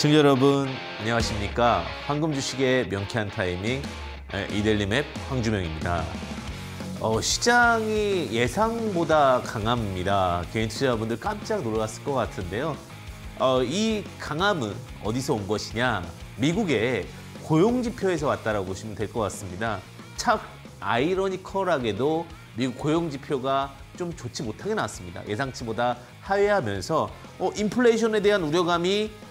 시청자 여러분 안녕하십니까 황금 주식의 명쾌한 타이밍 예, 이델리맵 황주명입니다. 어, 시장이 예상보다 강합니다. 개인 투자자분들 깜짝 놀랐을 것 같은데요. 어, 이 강함은 어디서 온 것이냐? 미국의 고용지표에서 왔다라고 보시면 될 것 같습니다. 참 아이러니컬하게도 미국 고용지표가 좀 좋지 못하게 나왔습니다. 예상치보다 하회하면서 어, 인플레이션에 대한 우려감이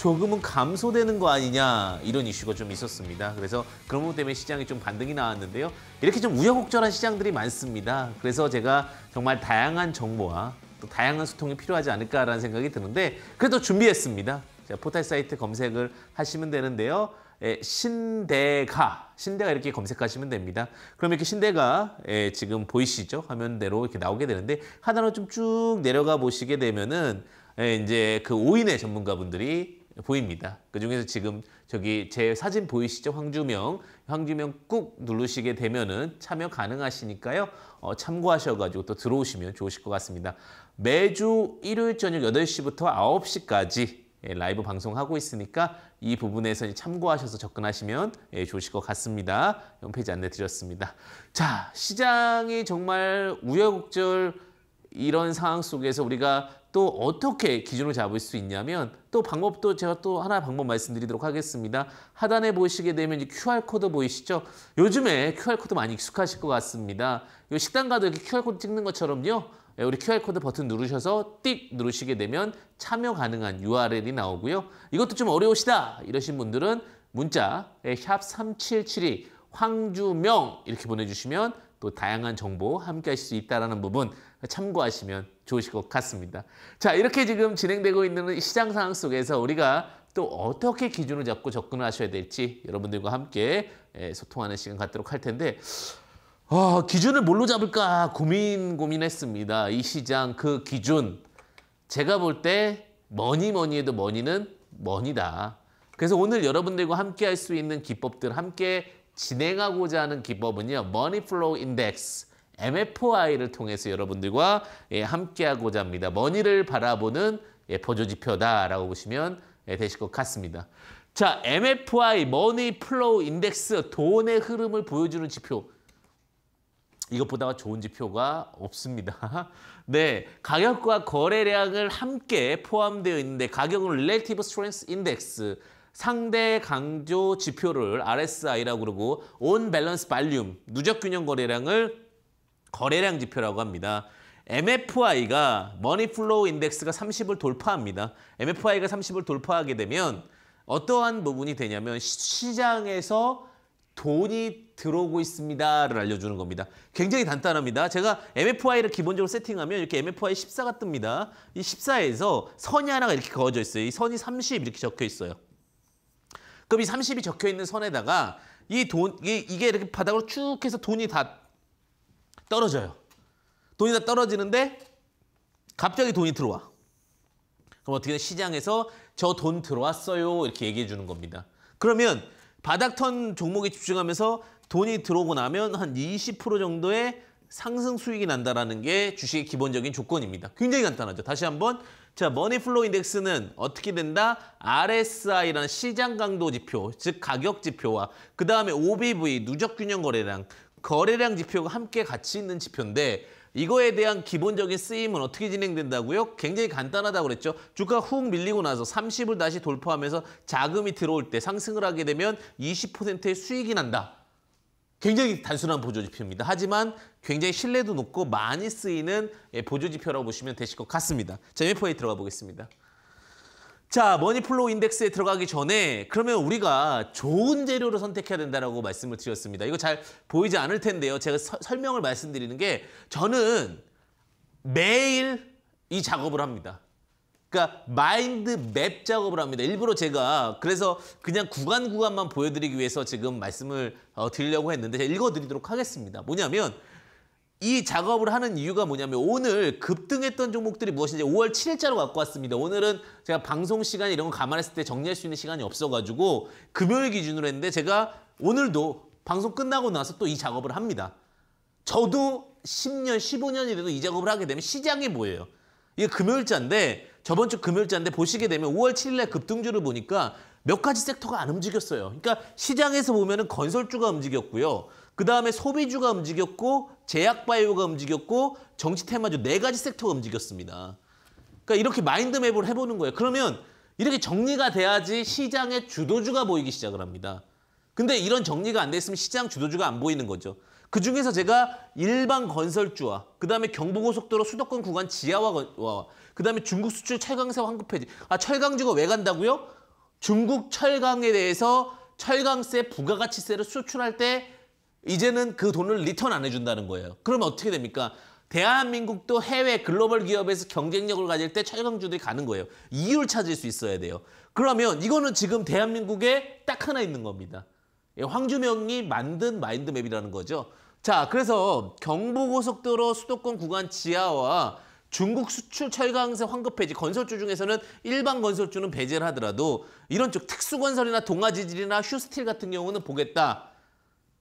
조금은 감소되는 거 아니냐 이런 이슈가 좀 있었습니다. 그래서 그런 부분 때문에 시장이 좀 반등이 나왔는데요. 이렇게 좀 우여곡절한 시장들이 많습니다. 그래서 제가 정말 다양한 정보와 또 다양한 소통이 필요하지 않을까라는 생각이 드는데 그래도 준비했습니다. 자, 포털 사이트 검색을 하시면 되는데요. 예, 신대가, 신대가 이렇게 검색하시면 됩니다. 그럼 이렇게 신대가 예, 지금 보이시죠? 화면대로 이렇게 나오게 되는데 하나로 좀 쭉 내려가 보시게 되면은 예, 이제 그 오인의 전문가분들이 보입니다. 그중에서 지금 저기 제 사진 보이시죠? 황주명. 황주명 꾹 누르시게 되면은 참여 가능하시니까요. 어, 참고하셔가지고 또 들어오시면 좋으실 것 같습니다. 매주 일요일 저녁 8시부터 9시까지 예, 라이브 방송하고 있으니까 이 부분에서 참고하셔서 접근하시면 예, 좋으실 것 같습니다. 홈페이지 안내 드렸습니다. 자, 시장이 정말 우여곡절 이런 상황 속에서 우리가 또 어떻게 기준을 잡을 수 있냐면 또 방법도 제가 또 하나 의 방법 말씀드리도록 하겠습니다. 하단에 보시게 되면 이 QR코드 보이시죠? 요즘에 QR코드 많이 익숙하실 것 같습니다. 이 식당 가도 이렇게 QR코드 찍는 것처럼요. 예, 우리 QR코드 버튼 누르셔서 띡 누르시게 되면 참여 가능한 URL이 나오고요. 이것도 좀 어려우시다 이러신 분들은 문자에 샵 3772 황주명 이렇게 보내주시면 또 다양한 정보 함께 하실 수 있다는 부분 참고하시면 좋으실 것 같습니다. 자 이렇게 지금 진행되고 있는 시장 상황 속에서 우리가 또 어떻게 기준을 잡고 접근을 하셔야 될지 여러분들과 함께 예, 소통하는 시간 갖도록 할 텐데 어, 기준을 뭘로 잡을까 고민 고민했습니다. 이 시장 그 기준 제가 볼 때 뭐니 뭐니 해도 뭐니는 뭐니다. 그래서 오늘 여러분들과 함께 할 수 있는 기법들 함께 진행하고자 하는 기법은요. 머니플로우 인덱스, MFI를 통해서 여러분들과 예, 함께하고자 합니다. 머니를 바라보는 예, 보조지표다라고 보시면 예, 되실 것 같습니다. 자, MFI, 머니 플로우 인덱스, 돈의 흐름을 보여주는 지표. 이것보다 좋은 지표가 없습니다. 네, 가격과 거래량을 함께 포함되어 있는데 가격은 Relative Strength Index, 상대 강조 지표를 RSI라고 그러고 온 밸런스 발륨 누적 균형 거래량을 거래량 지표라고 합니다. MFI가 머니 플로우 인덱스가 30을 돌파합니다. MFI가 30을 돌파하게 되면 어떠한 부분이 되냐면 시장에서 돈이 들어오고 있습니다를 알려주는 겁니다. 굉장히 간단합니다. 제가 MFI를 기본적으로 세팅하면 이렇게 MFI 14가 뜹니다. 이 14에서 선이 하나가 이렇게 그어져 있어요. 이 선이 30 이렇게 적혀 있어요. 급이 30이 적혀 있는 선에다가 이 돈, 이게 이 이렇게 바닥으로 쭉 해서 돈이 다 떨어져요. 돈이 다 떨어지는데 갑자기 돈이 들어와. 그럼 어떻게 시장에서 저 돈 들어왔어요 이렇게 얘기해 주는 겁니다. 그러면 바닥턴 종목에 집중하면서 돈이 들어오고 나면 한 20% 정도의 상승 수익이 난다라는 게 주식의 기본적인 조건입니다. 굉장히 간단하죠. 다시 한번 자, 머니플로 우 인덱스는 어떻게 된다? RSI라는 시장 강도 지표, 즉 가격 지표와 그 다음에 OBV, 누적 균형 거래량, 거래량 지표가 함께 같이 있는 지표인데 이거에 대한 기본적인 쓰임은 어떻게 진행된다고요? 굉장히 간단하다고 그랬죠. 주가 훅 밀리고 나서 30을 다시 돌파하면서 자금이 들어올 때 상승을 하게 되면 20%의 수익이 난다. 굉장히 단순한 보조지표입니다. 하지만 굉장히 신뢰도 높고 많이 쓰이는 예, 보조지표라고 보시면 되실 것 같습니다. 자, MFO에 들어가 보겠습니다. 자, 머니플로우 인덱스에 들어가기 전에 그러면 우리가 좋은 재료를 선택해야 된다라고 말씀을 드렸습니다. 이거 잘 보이지 않을 텐데요. 제가 서, 설명을 말씀드리는 게 저는 매일 이 작업을 합니다. 그러니까 마인드 맵 작업을 합니다. 일부러 제가 그래서 그냥 구간 구간만 보여드리기 위해서 지금 말씀을 어, 드리려고 했는데 제가 읽어드리도록 하겠습니다. 뭐냐면 이 작업을 하는 이유가 뭐냐면 오늘 급등했던 종목들이 무엇인지 5월 7일자로 갖고 왔습니다. 오늘은 제가 방송 시간 이런 거 감안했을 때 정리할 수 있는 시간이 없어가지고 금요일 기준으로 했는데 제가 오늘도 방송 끝나고 나서 또 이 작업을 합니다. 저도 10년, 15년이 돼도 이 작업을 하게 되면 시장이 뭐예요? 이게 금요일자인데 저번 주 금요일자인데 보시게 되면 5월 7일날 급등주를 보니까 몇 가지 섹터가 안 움직였어요. 그러니까 시장에서 보면 은 건설주가 움직였고요. 그 다음에 소비주가 움직였고 제약바이오가 움직였고 정치 테마주 네 가지 섹터가 움직였습니다. 그러니까 이렇게 마인드맵을 해보는 거예요. 그러면 이렇게 정리가 돼야지 시장의 주도주가 보이기 시작을 합니다. 근데 이런 정리가 안 돼 있으면 시장 주도주가 안 보이는 거죠. 그중에서 제가 일반 건설주와 그다음에 경부고속도로 수도권 구간 지하와 그다음에 중국 수출 철강세 환급 폐지아 철강주가 왜 간다고요? 중국 철강에 대해서 철강세 부가가치세를 수출할 때 이제는 그 돈을 리턴 안 해준다는 거예요. 그러면 어떻게 됩니까? 대한민국도 해외 글로벌 기업에서 경쟁력을 가질 때 철강주들이 가는 거예요. 이유를 찾을 수 있어야 돼요. 그러면 이거는 지금 대한민국에 딱 하나 있는 겁니다. 예, 황주명이 만든 마인드맵이라는 거죠. 자, 그래서 경부고속도로 수도권 구간 지하와 중국 수출 철강세 환급 폐지, 건설주 중에서는 일반 건설주는 배제를 하더라도 이런 쪽 특수건설이나 동아지질이나 휴스틸 같은 경우는 보겠다.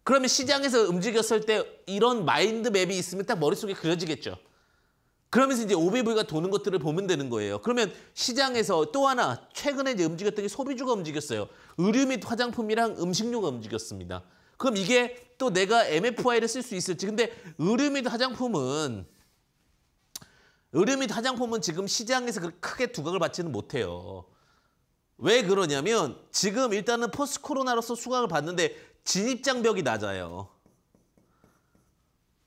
그러면 시장에서 움직였을 때 이런 마인드맵이 있으면 딱 머릿속에 그려지겠죠. 그러면서 이제 OBV가 도는 것들을 보면 되는 거예요. 그러면 시장에서 또 하나 최근에 이제 움직였던 게 소비주가 움직였어요. 의류 및 화장품이랑 음식류가 움직였습니다. 그럼 이게 또 내가 MFI를 쓸 수 있을지. 근데 의류 및 화장품은 의류 및 화장품은 지금 시장에서 크게 두각을 받지는 못해요. 왜 그러냐면 지금 일단은 포스 트 코로나로서 수각을 받는데 진입장벽이 낮아요.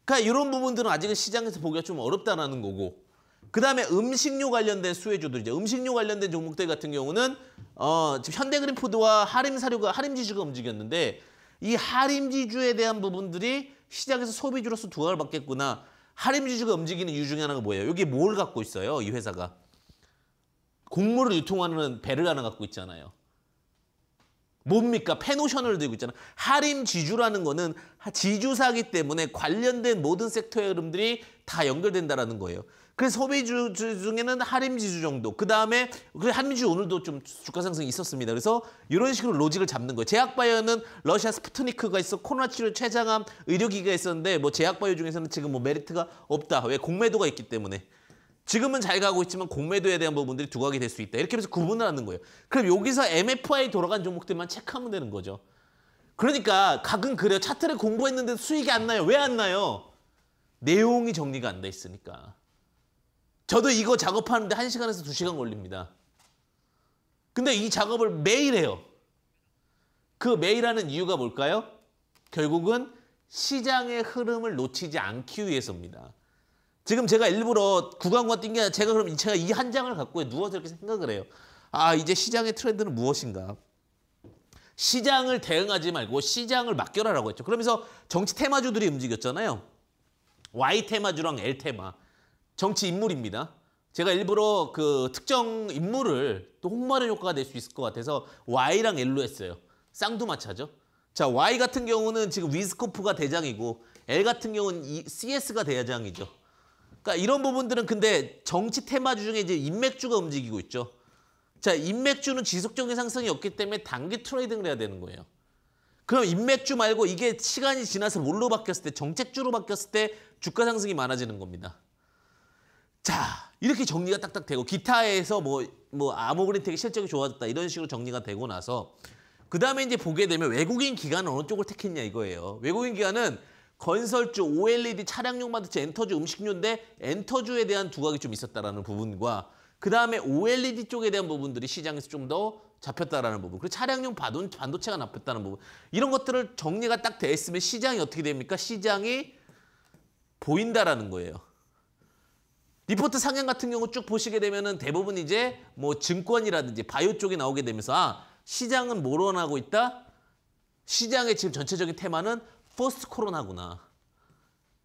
그러니까 이런 부분들은 아직은 시장에서 보기가 좀 어렵다라는 거고 그 다음에 음식료 관련된 수혜주들 이제 음식료 관련된 종목들 같은 경우는 어, 지금 현대그린푸드와 하림사료가 하림지주가 움직였는데 이 하림지주에 대한 부분들이 시장에서 소비주로서 두각을 받겠구나 하림 주식을 움직이는 이유 중에 하나가 뭐예요? 여기 뭘 갖고 있어요? 이 회사가. 곡물을 유통하는 배를 하나 갖고 있잖아요. 뭡니까? 페노셔널 들고 있잖아. 하림 지주라는 거는 지주사기 때문에 관련된 모든 섹터의 흐름들이 다 연결된다라는 거예요. 그 소비주 중에는 하림지주 정도. 그 다음에 그하림지주 오늘도 좀 주가 상승이 있었습니다. 그래서 이런 식으로 로직을 잡는 거예요. 제약바이오는 러시아 스푸트니크가 있어 코로나 치료 최장암 의료기기가 있었는데 뭐 제약바이오 중에서는 지금 뭐 메리트가 없다. 왜 공매도가 있기 때문에. 지금은 잘 가고 있지만 공매도에 대한 부분들이 두각이 될 수 있다. 이렇게 해서 구분을 하는 거예요. 그럼 여기서 MFI 돌아간 종목들만 체크하면 되는 거죠. 그러니까 각은 그래요. 차트를 공부했는데 수익이 안 나요. 왜 안 나요? 내용이 정리가 안 돼 있으니까. 저도 이거 작업하는데 1시간에서 2시간 걸립니다. 근데 이 작업을 매일 해요. 그 매일 하는 이유가 뭘까요? 결국은 시장의 흐름을 놓치지 않기 위해서입니다. 지금 제가 일부러 구간과 뛴게 아니라 제가 그럼 제가 이 한 장을 갖고 누워서 이렇게 생각을 해요. 아 이제 시장의 트렌드는 무엇인가? 시장을 대응하지 말고 시장을 맡겨라라고 했죠. 그러면서 정치 테마주들이 움직였잖아요. Y 테마주랑 L 테마. 정치 인물입니다. 제가 일부러 그 특정 인물을 또 홍보하는 효과가 될 수 있을 것 같아서 Y랑 L로 했어요. 쌍두마차죠. 자, Y 같은 경우는 지금 위스코프가 대장이고 L 같은 경우는 이 CS가 대장이죠. 그러니까 이런 부분들은 근데 정치 테마주 중에 이제 인맥주가 움직이고 있죠. 자, 인맥주는 지속적인 상승이 없기 때문에 단기 트레이딩을 해야 되는 거예요. 그럼 인맥주 말고 이게 시간이 지나서 뭘로 바뀌었을 때 정책주로 바뀌었을 때 주가 상승이 많아지는 겁니다. 자 이렇게 정리가 딱딱 되고 기타에서 뭐 뭐 아모그린텍의 실적이 좋아졌다 이런 식으로 정리가 되고 나서 그 다음에 이제 보게 되면 외국인 기관은 어느 쪽을 택했냐 이거예요. 외국인 기관은 건설주, OLED, 차량용 반도체, 엔터주, 음식료인데 엔터주에 대한 두각이 좀 있었다라는 부분과 그 다음에 OLED 쪽에 대한 부분들이 시장에서 좀 더 잡혔다라는 부분 그리고 차량용 반도체가 나쁘다는 부분 이런 것들을 정리가 딱있으면 시장이 어떻게 됩니까? 시장이 보인다라는 거예요. 리포트 상향 같은 경우 쭉 보시게 되면은 대부분 이제 뭐 증권이라든지 바이오 쪽이 나오게 되면서 아 시장은 뭐로 원하고 있다? 시장의 지금 전체적인 테마는 포스트 코로나구나.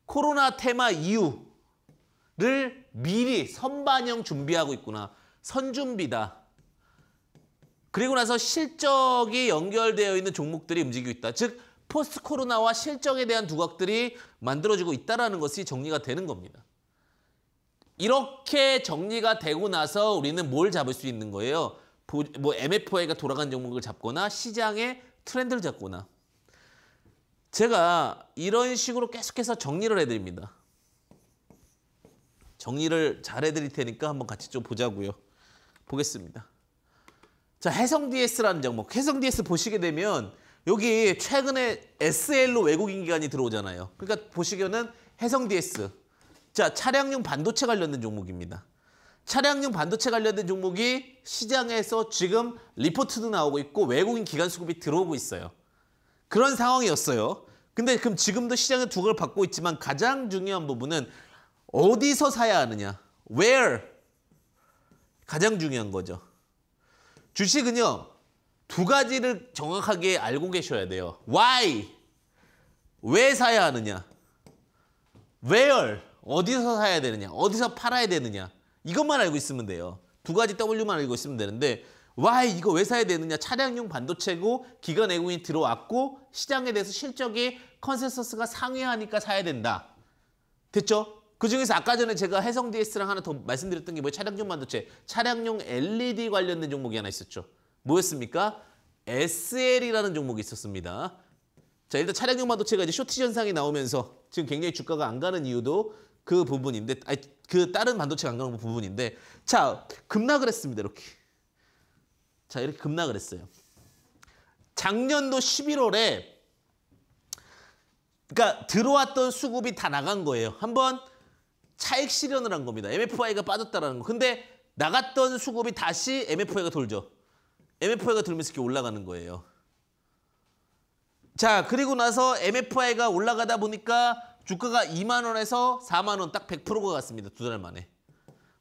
코로나 테마 이유를 미리 선반영 준비하고 있구나. 선준비다. 그리고 나서 실적이 연결되어 있는 종목들이 움직이고 있다. 즉 포스트 코로나와 실적에 대한 두각들이 만들어지고 있다는 라 것이 정리가 되는 겁니다. 이렇게 정리가 되고 나서 우리는 뭘 잡을 수 있는 거예요? 뭐 MFI가 돌아간 종목을 잡거나 시장의 트렌드를 잡거나 제가 이런 식으로 계속해서 정리를 해드립니다. 정리를 잘 해드릴 테니까 한번 같이 좀 보자고요. 보겠습니다. 자, 해성 DS라는 종목. 해성 DS 보시게 되면 여기 최근에 SL로 외국인 기관이 들어오잖아요. 그러니까 보시기에 해성 DS 자, 차량용 반도체 관련된 종목입니다. 차량용 반도체 관련된 종목이 시장에서 지금 리포트도 나오고 있고 외국인 기관 수급이 들어오고 있어요. 그런 상황이었어요. 근데 그럼 지금도 시장의 두각을 받고 있지만 가장 중요한 부분은 어디서 사야 하느냐. Where? 가장 중요한 거죠. 주식은요. 두 가지를 정확하게 알고 계셔야 돼요. Why? 왜 사야 하느냐. Where? 어디서 사야 되느냐, 어디서 팔아야 되느냐 이것만 알고 있으면 돼요. 두 가지 W만 알고 있으면 되는데 와 이거 왜 사야 되느냐 차량용 반도체고 기관 외국인이 들어왔고 시장에 대해서 실적이 컨센서스가 상회하니까 사야 된다. 됐죠? 그중에서 아까 전에 제가 해성 DS랑 하나 더 말씀드렸던 게뭐예 차량용 반도체, 차량용 LED 관련된 종목이 하나 있었죠. 뭐였습니까? SL이라는 종목이 있었습니다. 자 일단 차량용 반도체가 이제 쇼티 현상이 나오면서 지금 굉장히 주가가 안 가는 이유도 그 부분인데 아니, 그 다른 반도체 관광부 부분인데 자 급락을 했습니다 이렇게 자 이렇게 급락을 했어요 작년도 11월에 그러니까 들어왔던 수급이 다 나간 거예요 한번 차익 실현을 한 겁니다 MFI가 빠졌다라는 거 근데 나갔던 수급이 다시 MFI가 돌죠 MFI가 돌면서 이렇게 올라가는 거예요 자 그리고 나서 MFI가 올라가다 보니까 주가가 2만 원에서 4만 원 딱 100%가 같습니다두 달 만에.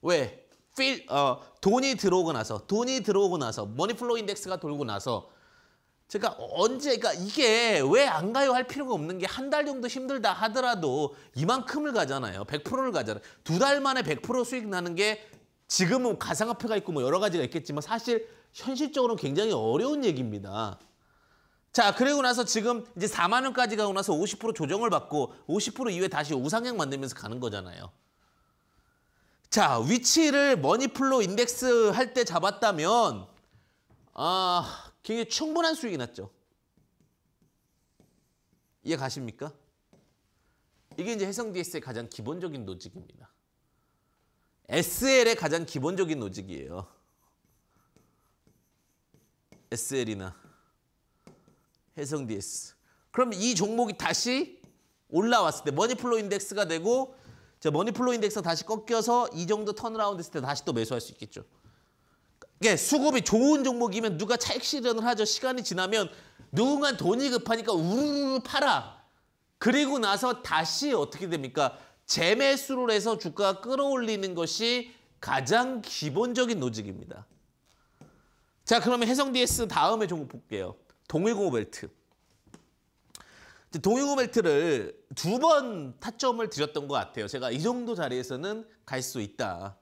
왜? 필, 어, 돈이 들어오고 나서, 돈이 들어오고 나서, 머니플로 우 인덱스가 돌고 나서 제가 언제, 그러니까 이게 왜 안 가요 할 필요가 없는 게 한 달 정도 힘들다 하더라도 이만큼을 가잖아요. 100%를 가잖아요. 두 달 만에 100% 수익 나는 게 지금은 가상화폐가 있고 뭐 여러 가지가 있겠지만 사실 현실적으로 굉장히 어려운 얘기입니다. 자, 그리고 나서 지금 이제 4만 원까지 가고 나서 50% 조정을 받고 50% 이후에 다시 우상향 만들면서 가는 거잖아요. 자, 위치를 머니플로 인덱스 할 때 잡았다면 아, 굉장히 충분한 수익이 났죠. 이해 가십니까? 이게 이제 해성 DS의 가장 기본적인 노직입니다. SL의 가장 기본적인 노직이에요. SL이나 해성 DS. 그럼 이 종목이 다시 올라왔을 때 머니플로 인덱스가 되고 자, 머니플로 인덱스가 다시 꺾여서 이 정도 턴어라운드 했을 때 다시 또 매수할 수 있겠죠. 이게 그러니까 수급이 좋은 종목이면 누가 차익 실현을 하죠. 시간이 지나면 누군가 돈이 급하니까 우르르 팔아. 그리고 나서 다시 어떻게 됩니까? 재매수를 해서 주가가 끌어올리는 것이 가장 기본적인 노직입니다. 자 그러면 해성 DS 다음에 종목 볼게요. 동일고호 벨트. 동일고호 벨트를 두 번 타점을 드렸던 것 같아요. 제가 이 정도 자리에서는 갈 수 있다.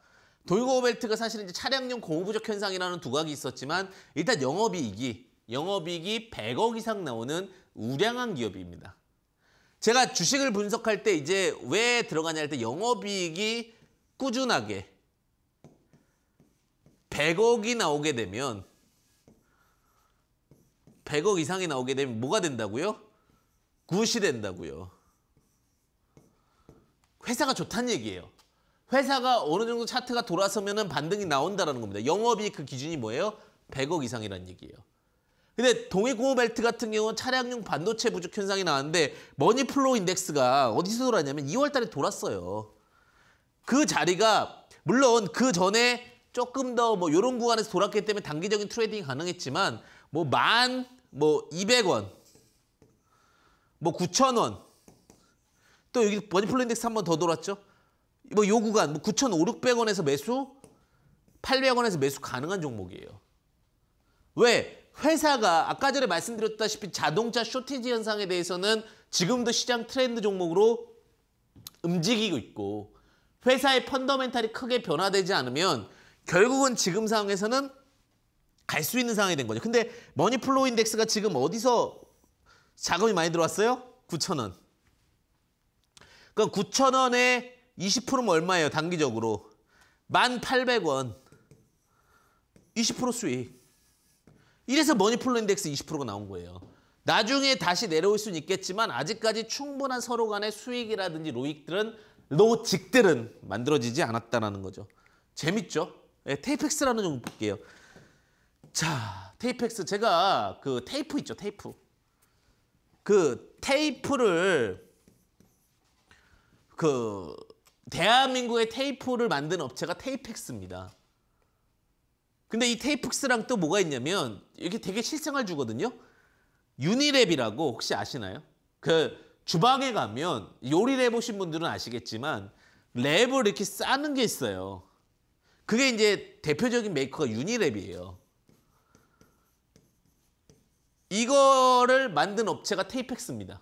동일고호 벨트가 사실 이제 차량용 고무 부족 현상이라는 두각이 있었지만 일단 영업이익이 영업이익이 100억 이상 나오는 우량한 기업입니다. 제가 주식을 분석할 때 이제 왜 들어가냐 할 때 영업이익이 꾸준하게 100억이 나오게 되면 100억 이상이 나오게 되면 뭐가 된다고요? 굿이 된다고요. 회사가 좋다는 얘기예요. 회사가 어느 정도 차트가 돌아서면 반등이 나온다는 겁니다. 영업이그 기준이 뭐예요? 100억 이상이라는 얘기예요. 근데 동해고호벨트 같은 경우는 차량용 반도체 부족 현상이 나왔는데 머니플로우 인덱스가 어디서 돌았냐면 2월 달에 돌았어요. 그 자리가 물론 그 전에 조금 더 뭐 이런 구간에서 돌았기 때문에 단기적인 트레이딩이 가능했지만 뭐만 뭐 200원, 뭐 9,000원. 또 여기 머니플로 인덱스 한 번 더 돌았죠. 뭐요 구간 뭐 9,500원에서 뭐 매수, 800원에서 매수 가능한 종목이에요. 왜? 회사가 아까 전에 말씀드렸다시피 자동차 쇼티지 현상에 대해서는 지금도 시장 트렌드 종목으로 움직이고 있고 회사의 펀더멘탈이 크게 변화되지 않으면 결국은 지금 상황에서는 갈수 있는 상황이 된 거죠. 근데 머니플로우 인덱스가 지금 어디서 자금이 많이 들어왔어요? 9천 원. 그럼 9천 원에 20%면 얼마예요? 단기적으로. 1,800원. 20% 수익. 이래서 머니플로 우 인덱스 20%가 나온 거예요. 나중에 다시 내려올 수는 있겠지만 아직까지 충분한 서로 간의 수익이라든지 로익들은 로직들은 만들어지지 않았다라는 거죠. 재밌죠? 네, 예, 테이펙스라는 종목 볼게요. 자, 테이프엑스 제가 그 테이프 있죠, 테이프. 그 테이프를 그 대한민국의 테이프를 만든 업체가 테이펙스입니다. 근데 이 테이펙스랑 또 뭐가 있냐면 이게 되게 실생활 주거든요. 유니랩이라고 혹시 아시나요? 그 주방에 가면 요리를 해보신 분들은 아시겠지만 랩을 이렇게 싸는 게 있어요. 그게 이제 대표적인 메이커가 유니랩이에요. 이거를 만든 업체가 테이펙스입니다.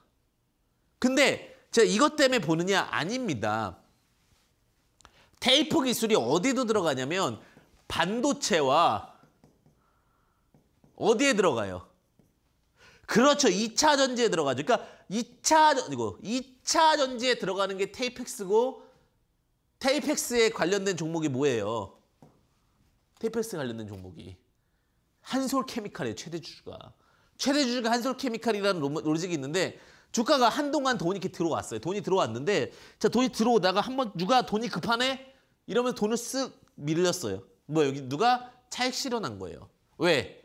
근데 제가 이것 때문에 보느냐? 아닙니다. 테이프 기술이 어디도 들어가냐면 반도체와 어디에 들어가요? 그렇죠. 2차 전지에 들어가죠. 그러니까 2차 전이고 2차 전지에 들어가는 게 테이펙스고 테이펙스에 관련된 종목이 뭐예요? 테이펙스 관련된 종목이 한솔 케미칼의 최대 주주가 최대 주주가 한솔케미칼이라는 로직이 있는데 주가가 한동안 돈이 이렇게 들어왔어요. 돈이 들어왔는데 자 돈이 들어오다가 한번 누가 돈이 급하네 이러면 돈을 쓱 밀렸어요. 뭐 여기 누가 차익 실현한 거예요. 왜?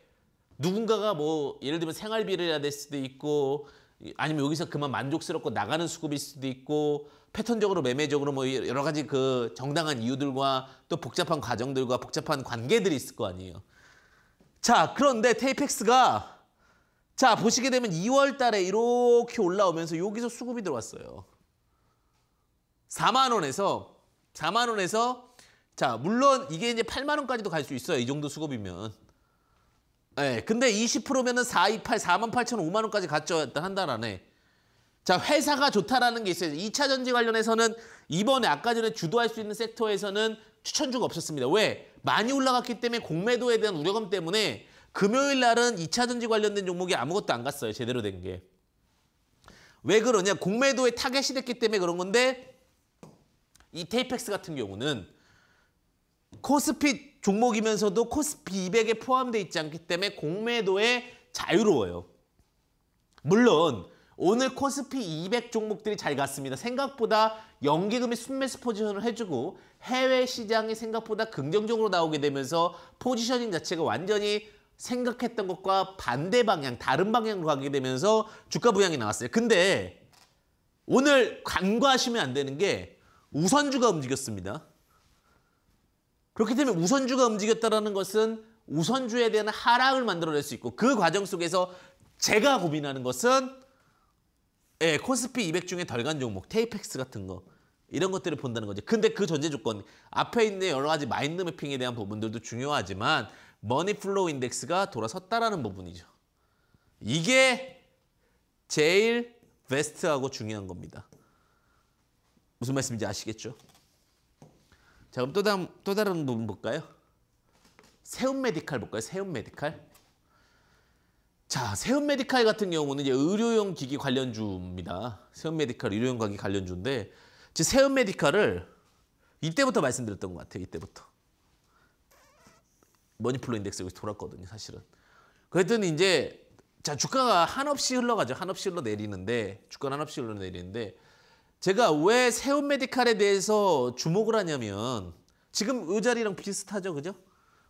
누군가가 뭐 예를 들면 생활비를 해야 될 수도 있고 아니면 여기서 그만 만족스럽고 나가는 수급일 수도 있고 패턴적으로 매매적으로 뭐 여러 가지 그 정당한 이유들과 또 복잡한 과정들과 복잡한 관계들이 있을 거 아니에요. 자 그런데 테이펙스가 자 보시게 되면 2월 달에 이렇게 올라오면서 여기서 수급이 들어왔어요. 4만 원에서 4만 원에서 자 물론 이게 이제 8만 원까지도 갈 수 있어요. 이 정도 수급이면. 예, 네, 근데 20%면은 428, 4만 8천, 5만 원까지 갔죠. 일단 한달 안에. 자, 회사가 좋다라는 게 있어요. 2차 전지 관련해서는 이번에 아까 전에 주도할 수 있는 섹터에서는 추천주가 없었습니다. 왜? 많이 올라갔기 때문에 공매도에 대한 우려감 때문에 금요일 날은 2차전지 관련된 종목이 아무것도 안 갔어요. 제대로 된 게. 왜 그러냐. 공매도에 타겟이 됐기 때문에 그런 건데 이 테이펙스 같은 경우는 코스피 종목이면서도 코스피 200에 포함되어 있지 않기 때문에 공매도에 자유로워요. 물론 오늘 코스피 200 종목들이 잘 갔습니다. 생각보다 연기금이 순매수 포지션을 해주고 해외 시장이 생각보다 긍정적으로 나오게 되면서 포지셔닝 자체가 완전히 생각했던 것과 반대 방향, 다른 방향으로 가게 되면서 주가 부양이 나왔어요. 근데 오늘 간과하시면 안 되는 게 우선주가 움직였습니다. 그렇기 때문에 우선주가 움직였다는 것은 우선주에 대한 하락을 만들어낼 수 있고 그 과정 속에서 제가 고민하는 것은 예, 코스피 200 중에 덜 간 종목, 테이펙스 같은 거 이런 것들을 본다는 거죠. 근데 그 전제 조건 앞에 있는 여러 가지 마인드 맵핑에 대한 부분들도 중요하지만 머니플로우 인덱스가 돌아섰다라는 부분이죠. 이게 제일 베스트하고 중요한 겁니다. 무슨 말씀인지 아시겠죠? 자 그럼 또 다음 또 다른 부분 볼까요? 세운 메디칼 볼까요? 세운 메디칼. 자, 세운 메디칼 같은 경우는 이제 의료용 기기 관련주입니다. 세운 메디칼 의료용 기기 관련주인데, 세운 메디칼을 이때부터 말씀드렸던 것 같아요. 이때부터. 머니플로 인덱스 여기서 돌았거든요, 사실은. 그랬더니 이제 자 주가가 한없이 흘러가죠. 한없이 흘러 내리는데 주가 한없이 흘러 내리는데 제가 왜 세운 메디칼에 대해서 주목을 하냐면 지금 의자리랑 비슷하죠, 그죠?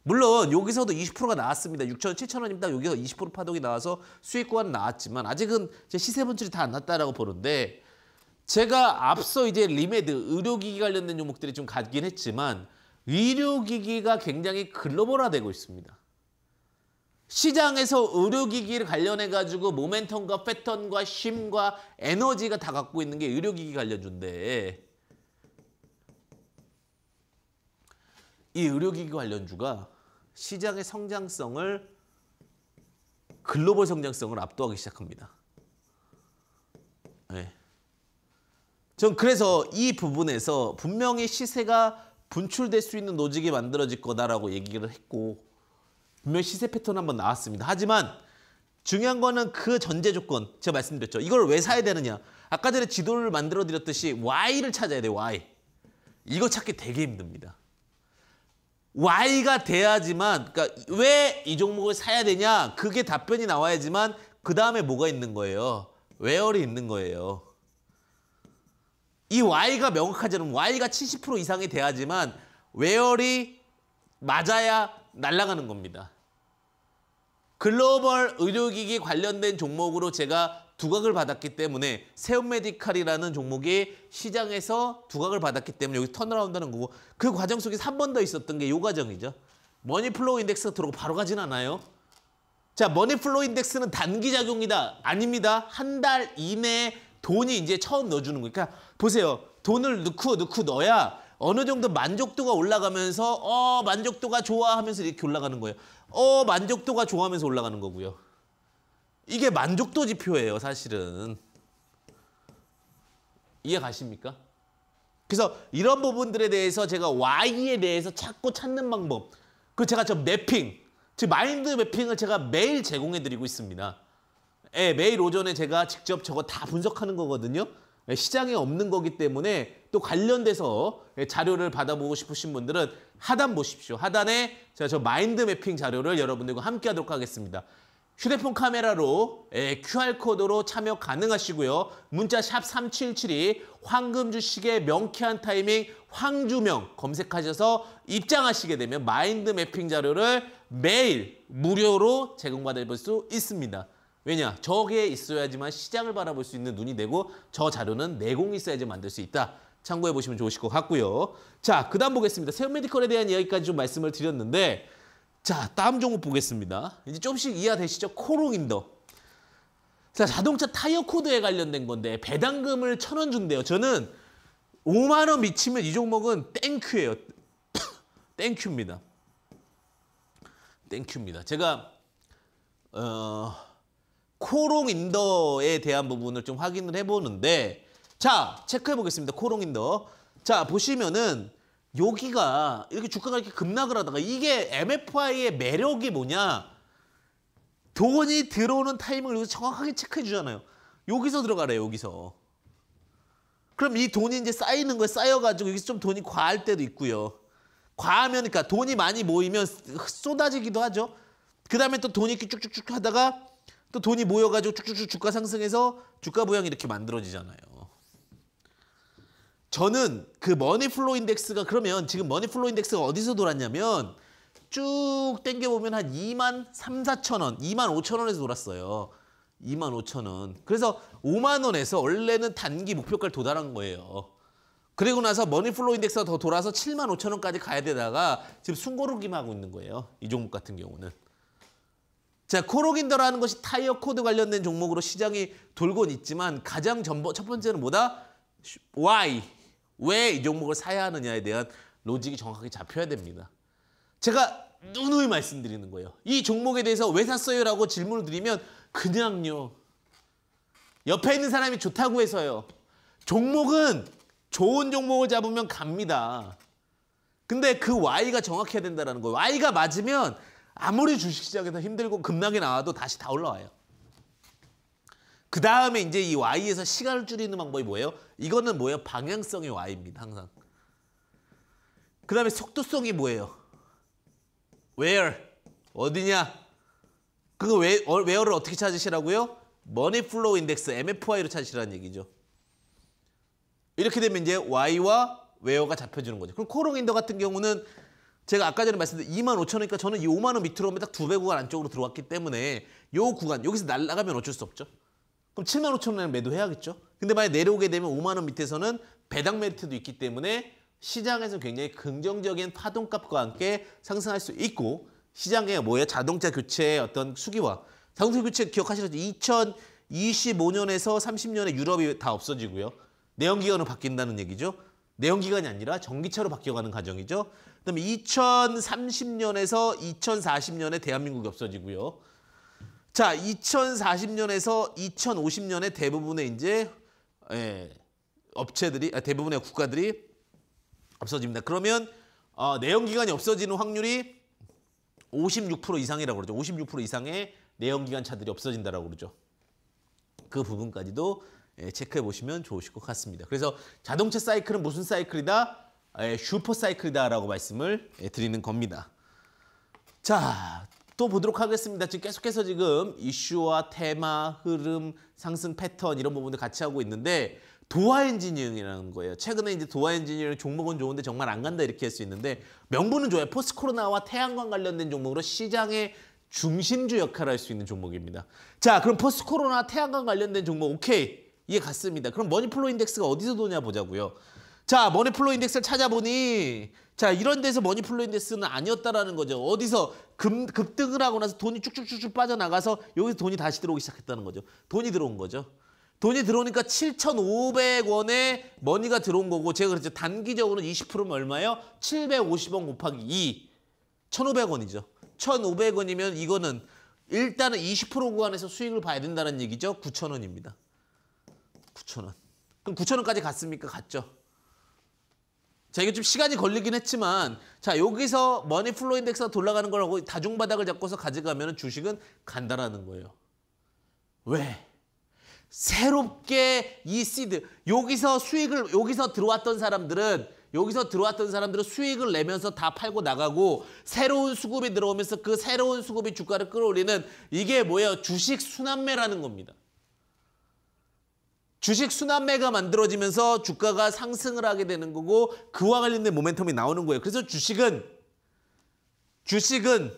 물론 여기서도 20%가 나왔습니다. 6천 7천 원입니다. 여기서 20% 파동이 나와서 수익 권은 나왔지만 아직은 시세 분출이 다 안 났다라고 보는데 제가 앞서 이제 리메드 의료기기 관련된 종목들이 좀 가긴 했지만 의료기기가 굉장히 글로벌화되고 있습니다. 시장에서 의료기기를 관련해 가지고 모멘텀과 패턴과 쉼과 에너지가 다 갖고 있는 게 의료기기 관련주인데 이 의료기기 관련주가 시장의 성장성을 글로벌 성장성을 압도하기 시작합니다. 네. 전 그래서 이 부분에서 분명히 시세가 분출될 수 있는 노직이 만들어질 거다라고 얘기를 했고 분명 시세 패턴 한번 나왔습니다. 하지만 중요한 거는 그 전제 조건 제가 말씀드렸죠. 이걸 왜 사야 되느냐. 아까 전에 지도를 만들어 드렸듯이 Y를 찾아야 돼요. Y. 이거 찾기 되게 힘듭니다. Y가 돼야지만 그러니까 왜 이 종목을 사야 되냐 그게 답변이 나와야지만 그 다음에 뭐가 있는 거예요. 웨어리 있는 거예요. 이 Y가 명확하지 않으면 Y가 70% 이상이 돼야지만 외열이 맞아야 날아가는 겁니다. 글로벌 의료기기 관련된 종목으로 제가 두각을 받았기 때문에 세움메디칼이라는 종목이 시장에서 두각을 받았기 때문에 여기 턴어라운드는 거고 그 과정 속에 3번 더 있었던 게 이 과정이죠. 머니플로우 인덱스가 들어오고 바로 가진 않아요. 자, 머니플로우 인덱스는 단기작용이다. 아닙니다. 한 달 이내에 돈이 이제 처음 넣어주는 거니까 보세요. 돈을 넣고 넣고 넣어야 어느 정도 만족도가 올라가면서 어 만족도가 좋아 하면서 이렇게 올라가는 거예요. 어 만족도가 좋아하면서 올라가는 거고요. 이게 만족도 지표예요, 사실은. 이해 가십니까? 그래서 이런 부분들에 대해서 제가 Y에 대해서 찾고 찾는 방법 그 제가 저 매핑, 즉 마인드 매핑을 제가 매일 제공해드리고 있습니다. 예, 매일 오전에 제가 직접 저거 다 분석하는 거거든요. 예, 시장에 없는 거기 때문에 또 관련돼서 예, 자료를 받아보고 싶으신 분들은 하단 보십시오. 하단에 제가 저 마인드 맵핑 자료를 여러분들과 함께 하도록 하겠습니다. 휴대폰 카메라로 QR코드로 예, 참여 가능하시고요. 문자 샵 3772 황금주식의 명쾌한 타이밍 황주명 검색하셔서 입장하시게 되면 마인드 맵핑 자료를 매일 무료로 제공받을 수 있습니다. 왜냐? 저게 있어야지만 시장을 바라볼 수 있는 눈이 되고 저 자료는 내공이 있어야지 만들 수 있다. 참고해 보시면 좋으실 것 같고요. 자, 그 다음 보겠습니다. 세운 메디컬에 대한 이야기까지 좀 말씀을 드렸는데 자, 다음 종목 보겠습니다. 이제 조금씩 이해되시죠? 코롱인더. 자, 자동차 타이어 코드에 관련된 건데 배당금을 천 원 준대요. 저는 5만 원 미치면 이 종목은 땡큐예요. 땡큐입니다. 땡큐입니다. 제가 어... 코롱인더에 대한 부분을 좀 확인을 해보는데 자 체크해 보겠습니다 코롱인더 자 보시면은 여기가 이렇게 주가가 이렇게 급락을 하다가 이게 MFI의 매력이 뭐냐 돈이 들어오는 타이밍을 여기서 정확하게 체크해 주잖아요 여기서 들어가래요 여기서 그럼 이 돈이 이제 쌓이는 거에 쌓여가지고 여기서 좀 돈이 과할 때도 있고요 과하면 그러니까 돈이 많이 모이면 쏟아지기도 하죠 그 다음에 또 돈이 이렇게 쭉쭉쭉 하다가 또 돈이 모여가지고 쭉쭉쭉 주가 상승해서 주가 모양이 이렇게 만들어지잖아요. 저는 그 머니플로 인덱스가 그러면 지금 머니플로 인덱스가 어디서 돌았냐면 쭉 땡겨보면 한 2만 3, 4천 원, 2만 5천 원에서 돌았어요. 2만 5천 원. 그래서 5만 원에서 원래는 단기 목표가를 도달한 거예요. 그리고 나서 머니플로 인덱스가 더 돌아서 7만 5천 원까지 가야 되다가 지금 숨고르기만 하고 있는 거예요. 이 종목 같은 경우는. 자, 코로긴더라는 것이 타이어 코드 관련된 종목으로 시장이 돌곤 있지만 가장 전번, 첫 번째는 뭐다? Why? 왜 이 종목을 사야 하느냐에 대한 로직이 정확하게 잡혀야 됩니다. 제가 누누이 말씀드리는 거예요. 이 종목에 대해서 왜 샀어요? 라고 질문을 드리면 그냥요. 옆에 있는 사람이 좋다고 해서요. 종목은 좋은 종목을 잡으면 갑니다. 근데 그 Y가 정확해야 된다는 거예요. Y가 맞으면 아무리 주식시장에서 힘들고 급락이 나와도 다시 다 올라와요. 그 다음에 이제 이 Y에서 시간을 줄이는 방법이 뭐예요? 이거는 뭐예요? 방향성이 Y입니다. 항상. 그 다음에 속도성이 뭐예요? Where? 어디냐? 그거 왜, 어, where를 어떻게 찾으시라고요? 머니 플로우 인덱스 MFY로 찾으시라는 얘기죠. 이렇게 되면 이제 Y와 where가 잡혀주는 거죠. 그럼 코롱인더 같은 경우는 제가 아까 전에 말씀드린 2만 5천 원이니까 저는 이 5만 원 밑으로 오면 딱 두 배 구간 안쪽으로 들어왔기 때문에 요 구간 여기서 날라가면 어쩔 수 없죠. 그럼 7만 5천 원에 매도해야겠죠. 근데 만약 내려오게 되면 5만 원 밑에서는 배당 메리트도 있기 때문에 시장에서 굉장히 긍정적인 파동값과 함께 상승할 수 있고 시장에 뭐예요? 자동차 교체의 어떤 수기화. 자동차 교체 기억하시죠? 2025년에서 30년에 유럽이 다 없어지고요. 내연기관으로 바뀐다는 얘기죠. 내연기관이 아니라 전기차로 바뀌어가는 과정이죠. 그다음에 2030년에서 2040년에 대한민국이 없어지고요. 자, 2040년에서 2050년에 대부분의 이제 예, 업체들이 아, 대부분의 국가들이 없어집니다. 그러면 어, 내연기관이 없어지는 확률이 56% 이상이라고 그러죠. 56% 이상의 내연기관 차들이 없어진다라고 그러죠. 그 부분까지도 예, 체크해 보시면 좋으실 것 같습니다. 그래서 자동차 사이클은 무슨 사이클이다? 예, 슈퍼사이클이다라고 말씀을 예, 드리는 겁니다. 자, 또 보도록 하겠습니다. 지금 계속해서 지금 이슈와 테마, 흐름, 상승 패턴 이런 부분들 같이 하고 있는데 도화 엔지니어링이라는 거예요. 최근에 이제 도화 엔지니어링 종목은 좋은데 정말 안 간다 이렇게 할 수 있는데 명분은 좋아요. 포스트 코로나와 태양광 관련된 종목으로 시장의 중심주 역할을 할 수 있는 종목입니다. 자, 그럼 포스트 코로나 태양광 관련된 종목 오케이. 이해 갔습니다. 그럼 머니플로 인덱스가 어디서 도냐 보자고요. 자, 머니플로 인덱스를 찾아보니 자, 이런 데서 머니플로 인덱스는 아니었다라는 거죠. 어디서 금, 급등을 하고 나서 돈이 쭉쭉쭉쭉 빠져나가서 여기서 돈이 다시 들어오기 시작했다는 거죠. 돈이 들어온 거죠. 돈이 들어오니까 7,500원에 머니가 들어온 거고 제가 그랬죠. 단기적으로 20%면 얼마예요? 750원 곱하기 2. 1,500원이죠. 1,500원이면 이거는 일단은 20% 구간에서 수익을 봐야 된다는 얘기죠. 9,000원입니다. 9,000원. 그럼 9,000원까지 갔습니까? 갔죠. 자, 이게 좀 시간이 걸리긴 했지만 자, 여기서 머니 플로 인덱스가 돌아가는 거라고 다중바닥을 잡고서 가져가면 주식은 간다라는 거예요. 왜? 새롭게 이 시드, 여기서 수익을, 여기서 들어왔던 사람들은 여기서 들어왔던 사람들은 수익을 내면서 다 팔고 나가고 새로운 수급이 들어오면서 그 새로운 수급이 주가를 끌어올리는 이게 뭐예요? 주식 순환매라는 겁니다. 주식 순환매가 만들어지면서 주가가 상승을 하게 되는 거고 그와 관련된 모멘텀이 나오는 거예요. 그래서 주식은 주식은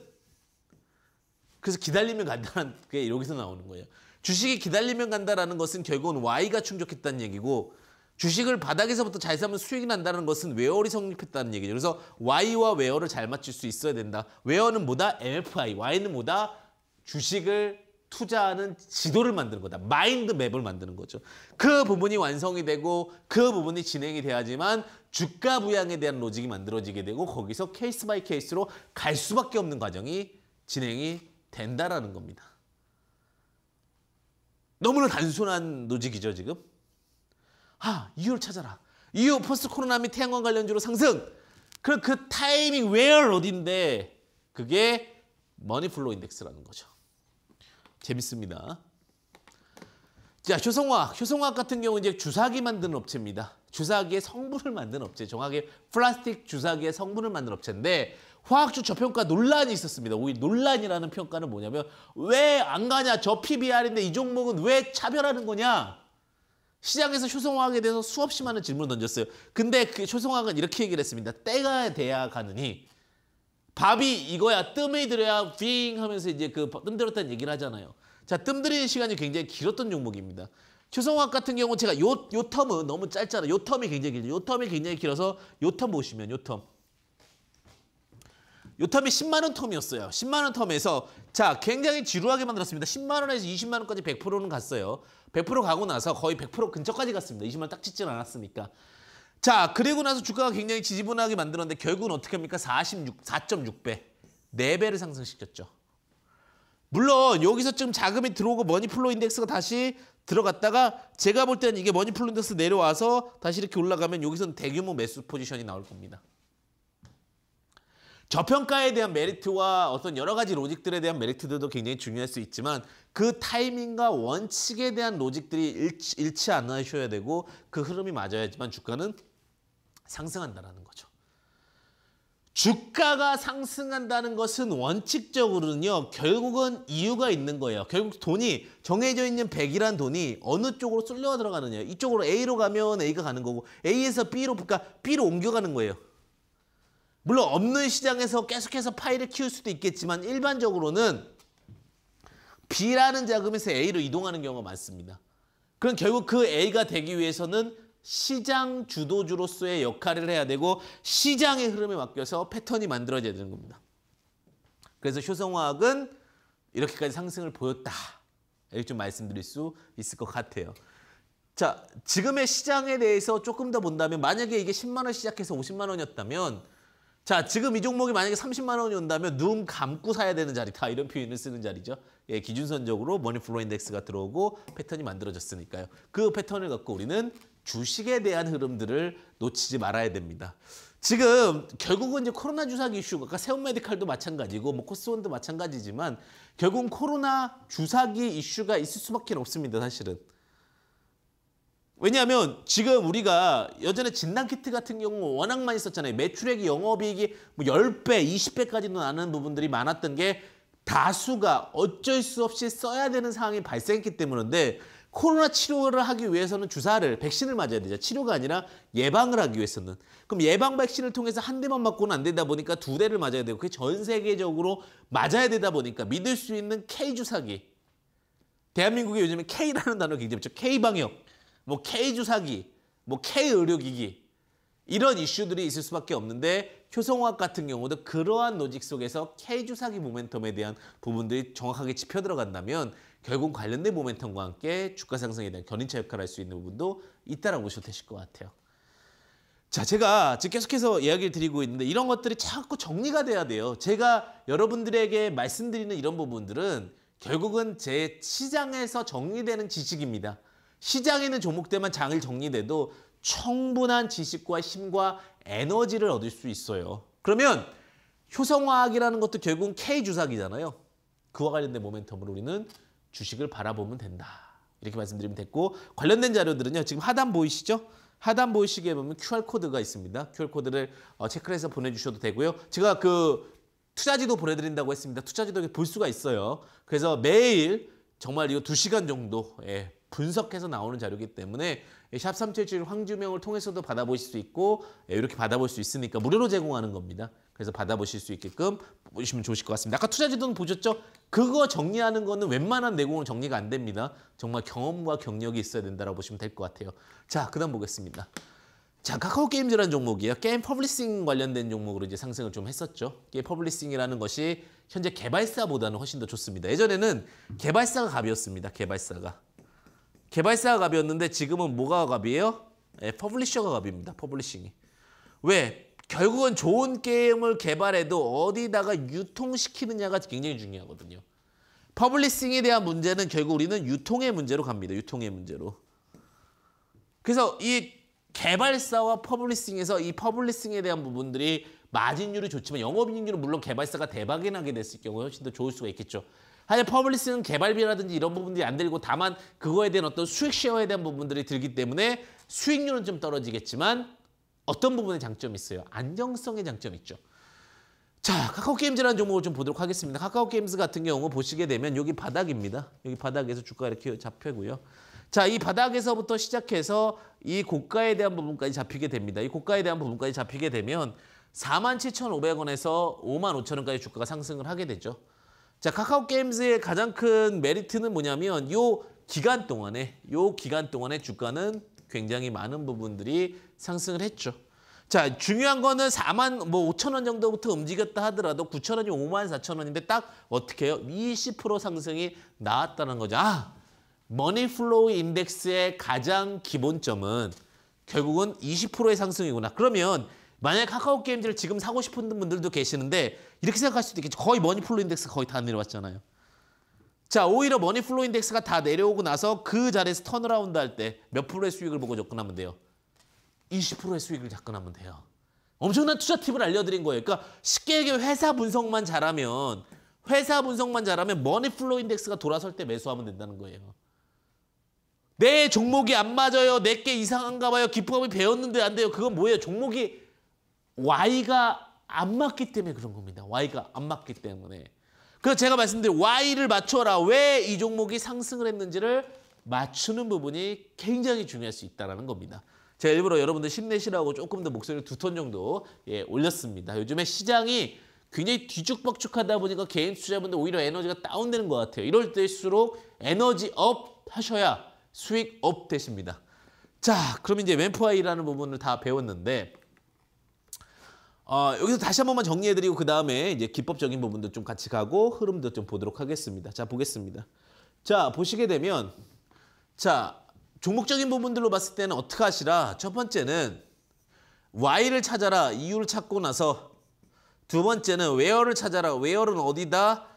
그래서 기다리면 간다는 게 여기서 나오는 거예요. 주식이 기다리면 간다라는 것은 결국은 Y가 충족했다는 얘기고 주식을 바닥에서부터 잘 사면 수익이 난다는 것은 웨어리 성립했다는 얘기죠. 그래서 Y와 웨어를 잘 맞출 수 있어야 된다. 웨어는 뭐다? MFI, Y는 뭐다? 주식을 투자하는 지도를 만드는 거다. 마인드 맵을 만드는 거죠. 그 부분이 완성이 되고 그 부분이 진행이 돼야지만 주가 부양에 대한 로직이 만들어지게 되고 거기서 케이스 바이 케이스로 갈 수밖에 없는 과정이 진행이 된다라는 겁니다. 너무나 단순한 로직이죠, 지금. 아, 이유를 찾아라. 이유 포스트 코로나 및 태양광 관련주로 상승. 그럼 그 타이밍 웨어 어인데 그게 머니플로 인덱스라는 거죠. 재밌습니다. 자, 효성화학. 효성화학 같은 경우 이제 주사기 만드는 업체입니다. 주사기의 성분을 만든 업체, 정확히 플라스틱 주사기의 성분을 만든 업체인데 화학주 저평가 논란이 있었습니다. 오히 논란이라는 평가는 뭐냐면 왜 안 가냐, 저 PBR인데 이 종목은 왜 차별하는 거냐. 시장에서 효성화학에 대해서 수없이 많은 질문을 던졌어요. 근데 그 효성화학은 이렇게 얘기를 했습니다. 때가 돼야 가느니 밥이 이거야 뜸이 들어야 빙 하면서 이제 그 뜸들었다는 얘기를 하잖아요. 자, 뜸들이는 시간이 굉장히 길었던 종목입니다. 최성학 같은 경우 제가 요, 요 텀은 너무 짧잖아요. 요 텀이 굉장히 길죠. 요 텀이 굉장히 길어서 요 텀 보시면 요 텀. 요 텀이 10만 원 텀이었어요. 10만 원 텀에서 자 굉장히 지루하게 만들었습니다. 10만 원에서 20만 원까지 100%는 갔어요. 100% 가고 나서 거의 100% 근처까지 갔습니다. 20만 원딱 찍진 않았으니까. 자, 그리고 나서 주가가 굉장히 지지분하게 만들었는데 결국은 어떻게 합니까? 46, 4.6배. 4배를 상승시켰죠. 물론 여기서 지금 자금이 들어오고 머니플로 인덱스가 다시 들어갔다가 제가 볼 때는 이게 머니플로 인덱스 내려와서 다시 이렇게 올라가면 여기서는 대규모 매수 포지션이 나올 겁니다. 저평가에 대한 메리트와 어떤 여러 가지 로직들에 대한 메리트들도 굉장히 중요할 수 있지만 그 타이밍과 원칙에 대한 로직들이 일치, 일치 안 하셔야 되고 그 흐름이 맞아야지만 주가는 상승한다라는 거죠. 주가가 상승한다는 것은 원칙적으로는요. 결국은 이유가 있는 거예요. 결국 돈이 정해져 있는 100이란 돈이 어느 쪽으로 쏠려 들어가느냐. 이쪽으로 A로 가면 A가 가는 거고 A에서 B로 그러니까 B로 옮겨가는 거예요. 물론 없는 시장에서 계속해서 파이를 키울 수도 있겠지만 일반적으로는 B라는 자금에서 A로 이동하는 경우가 많습니다. 그럼 결국 그 A가 되기 위해서는 시장 주도주로서의 역할을 해야 되고 시장의 흐름에 맡겨서 패턴이 만들어져야 되는 겁니다. 그래서 효성화학은 이렇게까지 상승을 보였다. 이렇게 좀 말씀드릴 수 있을 것 같아요. 자, 지금의 시장에 대해서 조금 더 본다면 만약에 이게 10만 원 시작해서 50만 원이었다면 자, 지금 이 종목이 만약에 30만 원이 온다면 눈 감고 사야 되는 자리다. 이런 표현을 쓰는 자리죠. 예, 기준선적으로 머니플로 인덱스가 들어오고 패턴이 만들어졌으니까요. 그 패턴을 갖고 우리는 주식에 대한 흐름들을 놓치지 말아야 됩니다. 지금 결국은 이제 코로나 주사기 이슈가 아까 그러니까 세운 메디칼도 마찬가지고 뭐 코스원도 마찬가지지만 결국은 코로나 주사기 이슈가 있을 수밖에 없습니다. 사실은. 왜냐하면 지금 우리가 여전에 진단키트 같은 경우 워낙 많이 썼잖아요. 매출액이 영업이익이 뭐 10배, 20배까지도 나는 부분들이 많았던 게 다수가 어쩔 수 없이 써야 되는 상황이 발생했기 때문인데 코로나 치료를 하기 위해서는 주사를 백신을 맞아야 되죠. 치료가 아니라 예방을 하기 위해서는. 그럼 예방 백신을 통해서 한 대만 맞고는 안 되다 보니까 두 대를 맞아야 되고 그게 전 세계적으로 맞아야 되다 보니까 믿을 수 있는 K 주사기. 대한민국에 요즘에 K라는 단어 굉장히 많죠. K 방역, 뭐 K 주사기, 뭐 K 의료기기. 이런 이슈들이 있을 수밖에 없는데 효성화학 같은 경우도 그러한 로직 속에서 K주사기 모멘텀에 대한 부분들이 정확하게 짚혀 들어간다면 결국 관련된 모멘텀과 함께 주가 상승에 대한 견인차 역할을 할 수 있는 부분도 있다라고 보셔도 되실 것 같아요. 자, 제가 지금 계속해서 이야기를 드리고 있는데 이런 것들이 자꾸 정리가 돼야 돼요. 제가 여러분들에게 말씀드리는 이런 부분들은 결국은 제 시장에서 정리되는 지식입니다. 시장에는 종목들만 장을 정리돼도 충분한 지식과 힘과 에너지를 얻을 수 있어요. 그러면 효성화학이라는 것도 결국은 K주사기잖아요. 그와 관련된 모멘텀으로 우리는 주식을 바라보면 된다. 이렇게 말씀드리면 됐고 관련된 자료들은요. 지금 하단 보이시죠? 하단 보이시게 보면 QR코드가 있습니다. QR코드를 어, 체크 해서 보내주셔도 되고요. 제가 그 투자지도 보내드린다고 했습니다. 투자지도 볼 수가 있어요. 그래서 매일 정말 이거 두시간 정도 예, 분석해서 나오는 자료이기 때문에 샵377 황주명을 통해서도 받아보실 수 있고 예, 이렇게 받아볼 수 있으니까 무료로 제공하는 겁니다. 그래서 받아보실 수 있게끔 보시면 좋으실 것 같습니다. 아까 투자지도는 보셨죠? 그거 정리하는 거는 웬만한 내공은 정리가 안 됩니다. 정말 경험과 경력이 있어야 된다고 보시면 될 것 같아요. 자, 그 다음 보겠습니다. 자, 카카오 게임즈라는 종목이에요. 게임 퍼블리싱 관련된 종목으로 이제 상승을 좀 했었죠. 게임 퍼블리싱이라는 것이 현재 개발사보다는 훨씬 더 좋습니다. 예전에는 개발사가 갑이었습니다. 개발사가. 개발사가 갑이었는데 지금은 뭐가 갑이에요? 네, 예, 퍼블리셔가 갑입니다. 퍼블리싱이. 왜? 결국은 좋은 게임을 개발해도 어디다가 유통시키느냐가 굉장히 중요하거든요. 퍼블리싱에 대한 문제는 결국 우리는 유통의 문제로 갑니다. 유통의 문제로. 그래서 이 개발사와 퍼블리싱에서 이 퍼블리싱에 대한 부분들이 마진율이 좋지만 영업이익률은 물론 개발사가 대박이 나게 됐을 경우 훨씬 더 좋을 수가 있겠죠. 하여 퍼블리스는 개발비라든지 이런 부분들이 안 들고 다만 그거에 대한 어떤 수익 쉐어에 대한 부분들이 들기 때문에 수익률은 좀 떨어지겠지만 어떤 부분에 장점이 있어요? 안정성의 장점이 있죠. 자, 카카오게임즈라는 종목을 좀 보도록 하겠습니다. 카카오게임즈 같은 경우 보시게 되면 여기 바닥입니다. 여기 바닥에서 주가 이렇게 잡히고요. 자, 이 바닥에서부터 시작해서 이 고가에 대한 부분까지 잡히게 됩니다. 이 고가에 대한 부분까지 잡히게 되면 47,500원에서 55,000원까지 주가가 상승을 하게 되죠. 자, 카카오 게임즈의 가장 큰 메리트는 뭐냐면 요 기간 동안에 요 기간 동안에 주가는 굉장히 많은 부분들이 상승을 했죠. 자, 중요한 거는 4만 뭐 5천 원 정도부터 움직였다 하더라도 9천 원이 5만 4천 원인데 딱 어떻게 해요? 20% 상승이 나왔다는 거죠. 아, 머니 플로우 인덱스의 가장 기본점은 결국은 20%의 상승이구나. 그러면 만약에 카카오 게임즈를 지금 사고 싶은 분들도 계시는데 이렇게 생각할 수도 있겠죠. 거의 머니플로 인덱스 거의 다 내려왔잖아요. 자 오히려 머니플로 인덱스가 다 내려오고 나서 그 자리에서 턴어라운드 할 때 몇 프로의 수익을 보고 접근하면 돼요? 20%의 수익을 접근하면 돼요. 엄청난 투자 팁을 알려드린 거예요. 그러니까 쉽게 얘기해 회사 분석만 잘하면 회사 분석만 잘하면 머니플로 인덱스가 돌아설 때 매수하면 된다는 거예요. 내 종목이 안 맞아요. 내게 이상한가 봐요. 기법이 배웠는데 안 돼요. 그건 뭐예요? 종목이 Y가 안 맞기 때문에 그런 겁니다. Y가 안 맞기 때문에. 그래서 제가 말씀드린 Y를 맞춰라. 왜 이 종목이 상승을 했는지를 맞추는 부분이 굉장히 중요할 수 있다는 겁니다. 제가 일부러 여러분들 힘내시라고 조금 더 목소리를 두 톤 정도 예, 올렸습니다. 요즘에 시장이 굉장히 뒤죽박죽하다 보니까 개인 투자분들 오히려 에너지가 다운되는 것 같아요. 이럴 때일수록 에너지 업 하셔야 수익 업 되십니다. 자, 그럼 이제 왼프와이라는 부분을 다 배웠는데 어, 여기서 다시 한 번만 정리해드리고 그 다음에 이제 기법적인 부분도 좀 같이 가고 흐름도 좀 보도록 하겠습니다. 자 보겠습니다. 자 보시게 되면 자 종목적인 부분들로 봤을 때는 어떻게 하시라 첫 번째는 Y를 찾아라 이유를 찾고 나서 두 번째는 where를 찾아라 where는 어디다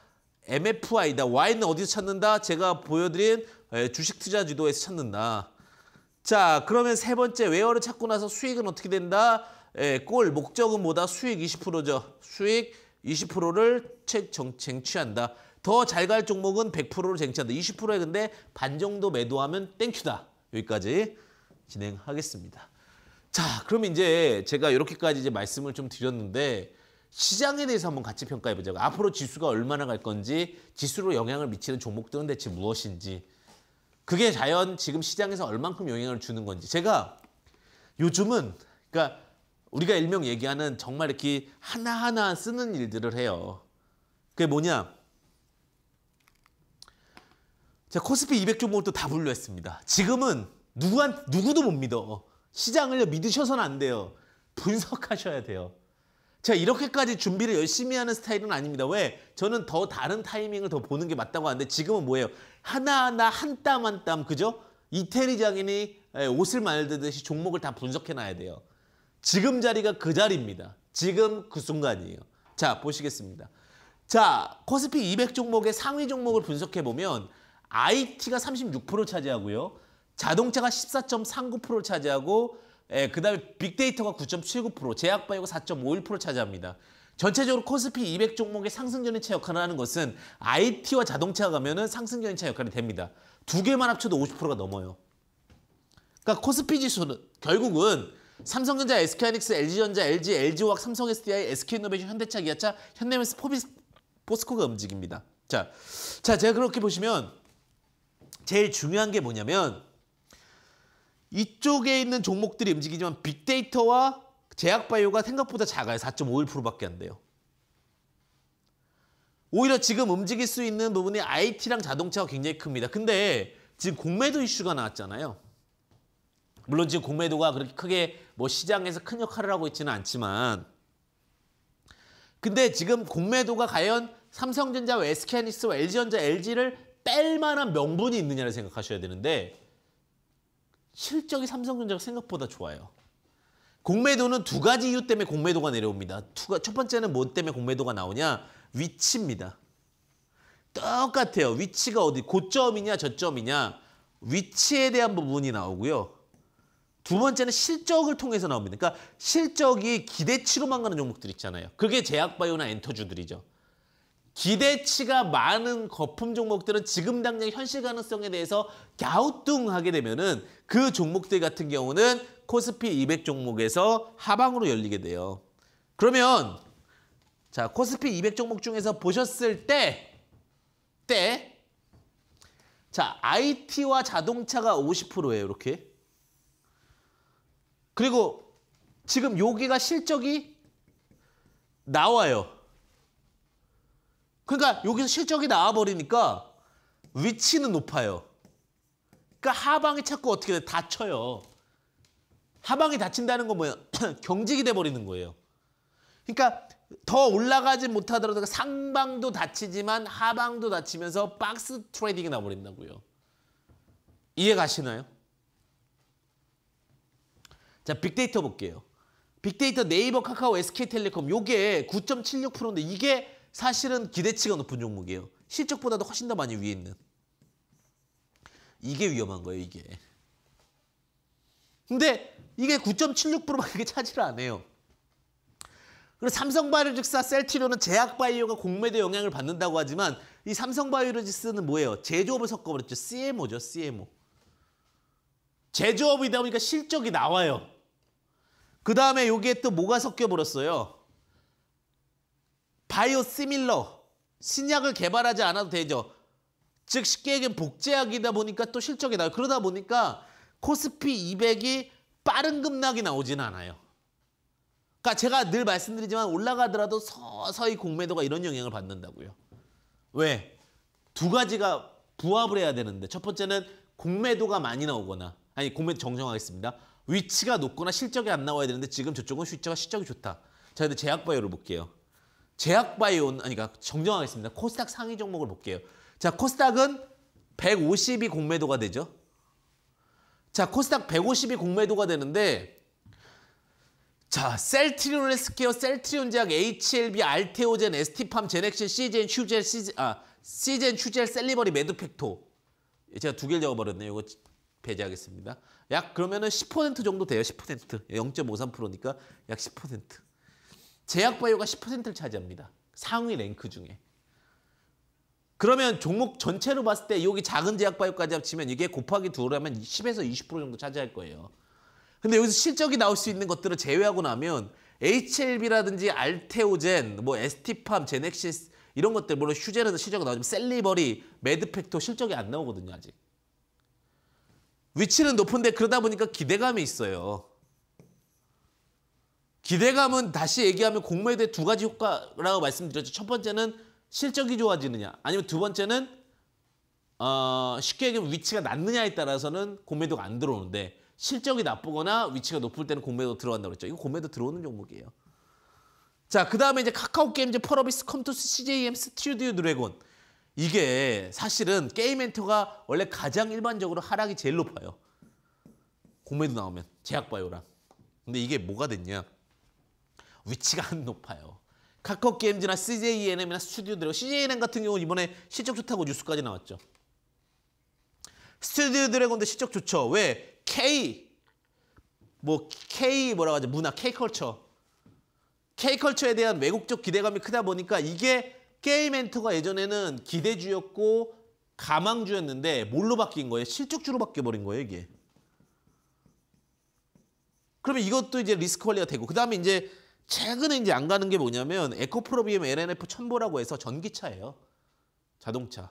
MFI다 Y는 어디서 찾는다 제가 보여드린 예, 주식 투자 주도에서 찾는다 자 그러면 세 번째 where를 찾고 나서 수익은 어떻게 된다 예, 골 목적은 뭐다? 수익 20%죠. 수익 20%를 책 쟁취한다. 더 잘 갈 종목은 1 0 0를 쟁취한다. 20%에 근데 반 정도 매도하면 땡큐다. 여기까지 진행하겠습니다. 자, 그럼 이제 제가 이렇게까지 이제 말씀을 좀 드렸는데 시장에 대해서 한번 같이 평가해 보자고. 앞으로 지수가 얼마나 갈 건지, 지수로 영향을 미치는 종목들은 대체 무엇인지, 그게 자연 지금 시장에서 얼만큼 영향을 주는 건지. 제가 요즘은 그러니까 우리가 일명 얘기하는 정말 이렇게 하나하나 쓰는 일들을 해요. 그게 뭐냐? 제가 코스피 200종 목을 다 분류했습니다. 지금은 누구한, 누구도 못 믿어. 시장을 믿으셔서는 안 돼요. 분석하셔야 돼요. 제가 이렇게까지 준비를 열심히 하는 스타일은 아닙니다. 왜? 저는 더 다른 타이밍을 더 보는 게 맞다고 하는데 지금은 뭐예요? 하나하나 한 땀 한땀 한 땀, 그죠? 이태리 장인이 예, 옷을 말듯이 종목을 다 분석해 놔야 돼요. 지금 자리가 그 자리입니다. 지금 그 순간이에요. 자, 보시겠습니다. 자, 코스피 200 종목의 상위 종목을 분석해보면 IT가 36% 차지하고요. 자동차가 1 4 3 9 차지하고 예, 그다음에 빅데이터가 9.79%, 제약바이오가 4.51% 차지합니다. 전체적으로 코스피 200 종목의 상승전인차 역할을 하는 것은 IT와 자동차가 가면은 상승전인차 역할이 됩니다. 두 개만 합쳐도 50%가 넘어요. 그러니까 코스피 지수는 결국은 삼성전자, SK하이닉스, LG전자, LG, LG화학, 삼성SDI, SK이노베이션, 현대차, 기아차, 현대메스, 포비스, 포스코가 움직입니다. 자, 자 제가 그렇게 보시면 제일 중요한 게 뭐냐면 이쪽에 있는 종목들이 움직이지만 빅데이터와 제약바이오가 생각보다 작아요. 4.51%밖에 안 돼요. 오히려 지금 움직일 수 있는 부분이 IT랑 자동차가 굉장히 큽니다. 근데 지금 공매도 이슈가 나왔잖아요. 물론 지금 공매도가 그렇게 크게 뭐 시장에서 큰 역할을 하고 있지는 않지만 근데 지금 공매도가 과연 삼성전자와 SK하이닉스와 LG전자, LG를 뺄 만한 명분이 있느냐를 생각하셔야 되는데 실적이 삼성전자가 생각보다 좋아요. 공매도는 두 가지 이유 때문에 공매도가 내려옵니다. 두가, 첫 번째는 뭔 뭐 때문에 공매도가 나오냐? 위치입니다. 똑같아요. 위치가 어디 고점이냐 저점이냐 위치에 대한 부분이 나오고요. 두 번째는 실적을 통해서 나옵니다. 그러니까 실적이 기대치로만 가는 종목들 있잖아요. 그게 제약바이오나 엔터주들이죠. 기대치가 많은 거품 종목들은 지금 당장 현실 가능성에 대해서 갸우뚱하게 되면은 그 종목들 같은 경우는 코스피 200 종목에서 하방으로 열리게 돼요. 그러면 자 코스피 200 종목 중에서 보셨을 때 때 자 IT와 자동차가 50%예요. 이렇게 그리고 지금 여기가 실적이 나와요. 그러니까 여기서 실적이 나와버리니까 위치는 높아요. 그러니까 하방이 자꾸 어떻게 돼? 다쳐요. 하방이 다친다는 건뭐예 경직이 돼버리는 거예요. 그러니까 더 올라가지 못하더라도 상방도 다치지만 하방도 다치면서 박스 트레이딩이 나버린다고요. 이해 가시나요? 자, 빅데이터 볼게요. 빅데이터 네이버, 카카오, SK텔레콤 요게 9.76%인데 이게 사실은 기대치가 높은 종목이에요. 실적보다도 훨씬 더 많이 위에 있는. 이게 위험한 거예요, 이게. 근데 이게 9.76%만 그게 차지를 안 해요. 그리고 삼성바이오로직사와 셀티료는 제약바이오가 공매도 영향을 받는다고 하지만 이 삼성바이오로직스는 뭐예요? 제조업을 섞어버렸죠. CMO죠, CMO. 제조업이다 보니까 실적이 나와요. 그 다음에 여기에 또 뭐가 섞여버렸어요? 바이오 시밀러. 신약을 개발하지 않아도 되죠. 즉 쉽게 얘기하면 복제약이다 보니까 또 실적이 나요. 그러다 보니까 코스피 200이 빠른 급락이 나오진 않아요. 그러니까 제가 늘 말씀드리지만 올라가더라도 서서히 공매도가 이런 영향을 받는다고요. 왜? 두 가지가 부합을 해야 되는데 첫 번째는 공매도가 많이 나오거나 아니 공매도 정정하겠습니다. 위치가 높거나 실적이 안 나와야 되는데 지금 저쪽은 실적가 실적이 좋다. 자, 근데 제약바이오를 볼게요. 제약바이오, 아니, 그 정정하겠습니다. 코스닥 상위 종목을 볼게요. 자, 코스닥은 150이 공매도가 되죠. 자, 코스닥 150이 공매도가 되는데 자, 셀트리온 스케어 셀트리온 제약, HLB, 알테오젠, 에스팜 제넥신, 시젠, 휴젤, 시젠, 아, 시젠, 휴젤, 셀리버리, 메드팩토. 제가 두 개를 적어버렸네요. 이거 배제하겠습니다. 약 그러면은 10% 정도 돼요. 10% 0.53%니까 약10% 제약바이오가 10%를 차지합니다. 상위 랭크 중에. 그러면 종목 전체로 봤을 때 여기 작은 제약바이오까지 합치면 이게 곱하기 두로 하면 10에서 20% 정도 차지할 거예요. 근데 여기서 실적이 나올 수 있는 것들을 제외하고 나면 HLB라든지 알테오젠, 뭐 에스티팜, 제넥시스 이런 것들 물론 휴제는 실적이 나오지만 셀리버리, 매드팩토 실적이 안 나오거든요 아직. 위치는 높은데 그러다 보니까 기대감이 있어요. 기대감은 다시 얘기하면 공모에 대해 두 가지 효과라고 말씀드렸죠. 첫 번째는 실적이 좋아지느냐 아니면 두 번째는 어, 쉽게 얘기하면 위치가 낮느냐에 따라서는 공매도가 안 들어오는데 실적이 나쁘거나 위치가 높을 때는 공매도 들어간다고 그랬죠. 이거 공매도 들어오는 종목이에요. 자, 그 다음에 이제 카카오 게임즈, 펄어비스, 컴투스, CJM, 스튜디오 드래곤. 이게 사실은 게임 엔터가 원래 가장 일반적으로 하락이 제일 높아요. 공매도 나오면 제약바이오랑. 근데 이게 뭐가 됐냐? 위치가 안 높아요. 카카오 게임즈나 CJNM이나 스튜디오들, CJNM 같은 경우는 이번에 실적 좋다고 뉴스까지 나왔죠. 스튜디오 드래곤도 실적 좋죠. 왜? K 뭐 K 뭐라고 하죠? 문화 K 컬처. K 컬처에 대한 외국적 기대감이 크다 보니까 이게 게임 엔터가 예전에는 기대주였고 가망주였는데 뭘로 바뀐 거예요? 실적주로 바뀌어버린 거예요 이게. 그러면 이것도 이제 리스크 관리가 되고 그 다음에 이제 최근에 이제 안 가는 게 뭐냐면 에코프로비엠 LNF 첨보라고 해서 전기차예요. 자동차.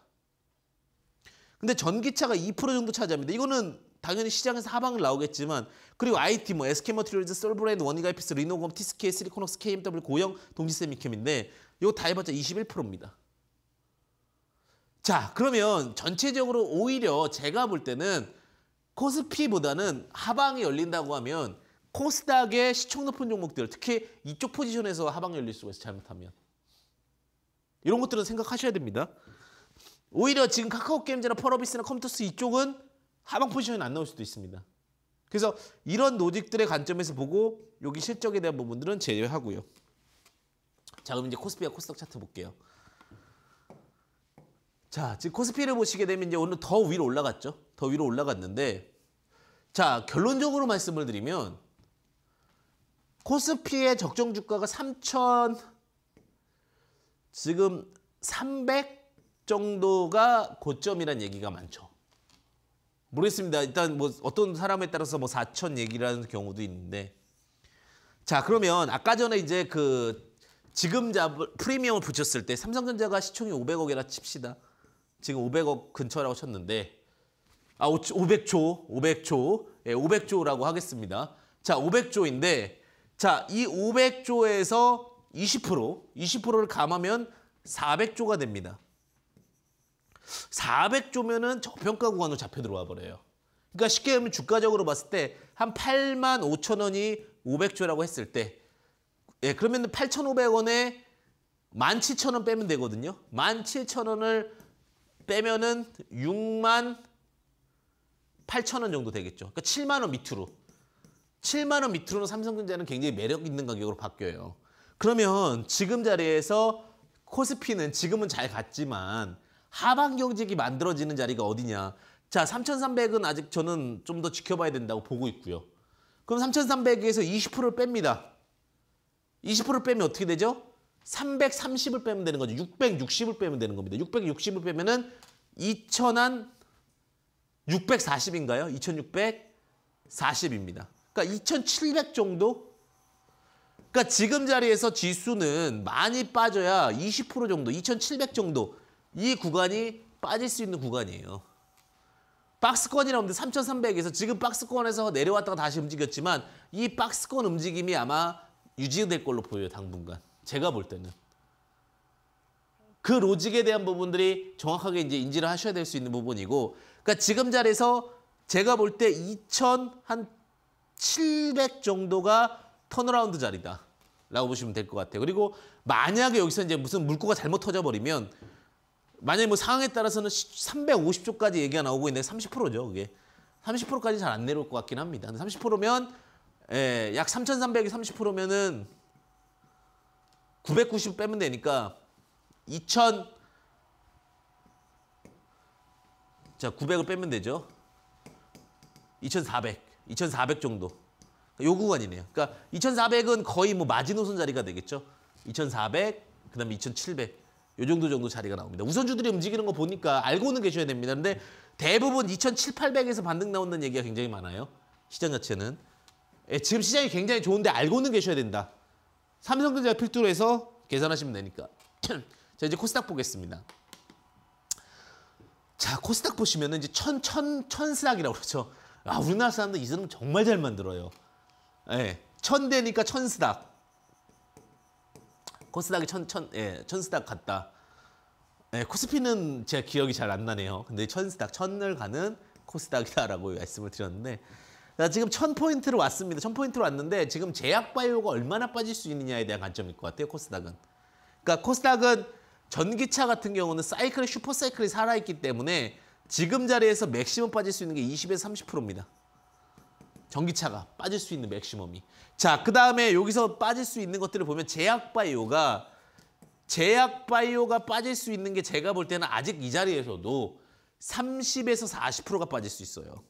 근데 전기차가 2% 정도 차지합니다. 이거는 당연히 시장에서 하방을 나오겠지만 그리고 IT 뭐 SK 머티리얼즈, 솔브레드 원이가이피스, 리노검, 티스케, 이 시리코노스, KMW, 고영, 동지세미캠인데 이거 다 해봤자 21%입니다. 자 그러면 전체적으로 오히려 제가 볼 때는 코스피보다는 하방이 열린다고 하면 코스닥의 시총 높은 종목들 특히 이쪽 포지션에서 하방 열릴 수가 있어요 잘못하면 이런 것들은 생각하셔야 됩니다 오히려 지금 카카오게임즈나 펄어비스나 컴퓨터스 이쪽은 하방 포지션이 안 나올 수도 있습니다 그래서 이런 노직들의 관점에서 보고 여기 실적에 대한 부분들은 제외하고요 자 그럼 이제 코스피와 코스닥 차트 볼게요. 자 지금 코스피를 보시게 되면 이제 오늘 더 위로 올라갔죠. 더 위로 올라갔는데 자 결론적으로 말씀을 드리면 코스피의 적정 주가가 3천 지금 300 정도가 고점이란 얘기가 많죠. 모르겠습니다. 일단 뭐 어떤 사람에 따라서 뭐 4천 얘기라는 경우도 있는데 자 그러면 아까 전에 이제 그 지금 잡을 프리미엄을 붙였을 때 삼성전자가 시총이 500억이라 칩시다. 지금 500억 근처라고 쳤는데 아 500조, 500조, 예, 500조라고 하겠습니다. 자, 500조인데 자, 이 500조에서 20% 20%를 감하면 400조가 됩니다. 400조면은 저평가 구간으로 잡혀 들어와 버려요. 그러니까 쉽게 하면 주가적으로 봤을 때 한 8만 5천 원이 500조라고 했을 때 예, 그러면 8,500원에 17,000원 빼면 되거든요. 17,000원을 빼면은 6만 8,000원 정도 되겠죠. 그러니까 7만 원 밑으로. 7만 원 밑으로는 삼성전자는 굉장히 매력 있는 가격으로 바뀌어요. 그러면 지금 자리에서 코스피는 지금은 잘 갔지만 하방 경직이 만들어지는 자리가 어디냐. 자, 3,300은 아직 저는 좀 더 지켜봐야 된다고 보고 있고요. 그럼 3,300에서 20%를 뺍니다. 20%를 빼면 어떻게 되죠? 330을 빼면 되는 거죠. 660을 빼면 되는 겁니다. 660을 빼면은 2천한 640인가요? 2640입니다. 그러니까 2700 정도? 그러니까 지금 자리에서 지수는 많이 빠져야 20% 정도, 2700 정도 이 구간이 빠질 수 있는 구간이에요. 박스권이라는데 3300에서 지금 박스권에서 내려왔다가 다시 움직였지만 이 박스권 움직임이 아마 유지될 걸로 보여요, 당분간. 제가 볼 때는. 그 로직에 대한 부분들이 정확하게 이제 인지를 하셔야 될 수 있는 부분이고 그러니까 지금 자리에서 제가 볼 때 2,700 정도가 턴어라운드 자리다. 라고 보시면 될 것 같아요. 그리고 만약에 여기서 이제 무슨 물꼬가 잘못 터져버리면 만약에 뭐 상황에 따라서는 350조까지 얘기가 나오고 있는데 30%죠, 그게. 30%까지 잘 안 내려올 것 같긴 합니다. 30%면 예, 약 3,300이 30%면은 990 빼면 되니까 2,000 자, 900을 빼면 되죠. 2,400, 2,400 정도. 그러니까 요 구간이네요. 그러니까 2,400은 거의 뭐 마지노선 자리가 되겠죠. 2,400, 그다음에 2,700. 요 정도 정도 자리가 나옵니다. 우선주들이 움직이는 거 보니까 알고는 계셔야 됩니다. 근데 대부분 2,700에서 반등 나오는 얘기가 굉장히 많아요. 시장 자체는. 예, 지금 시장이 굉장히 좋은데 알고는 계셔야 된다. 삼성전자 필두로 해서 계산하시면 되니까. 자 이제 코스닥 보겠습니다. 자 코스닥 보시면 이제 천천 천스닥이라고 그러죠. 아 우리나라 사람들 이 사람 정말 잘 만들어요. 예, 천 되니까 천스닥. 코스닥이 천천 예 천스닥 같다. 예, 코스피는 제가 기억이 잘 안 나네요. 근데 천스닥 천을 가는 코스닥이다라고 말씀을 드렸는데 자, 지금 천포인트로 왔습니다. 천포인트로 왔는데 지금 제약바이오가 얼마나 빠질 수 있느냐에 대한 관점일 것 같아요. 코스닥은. 그러니까 코스닥은 전기차 같은 경우는 사이클 슈퍼사이클이 살아있기 때문에 지금 자리에서 맥시멈 빠질 수 있는 게 20에서 30%입니다. 전기차가 빠질 수 있는 맥시멈이. 자, 그 다음에 여기서 빠질 수 있는 것들을 보면 제약바이오가 제약바이오가 빠질 수 있는 게 제가 볼 때는 아직 이 자리에서도 30에서 40%가 빠질 수 있어요.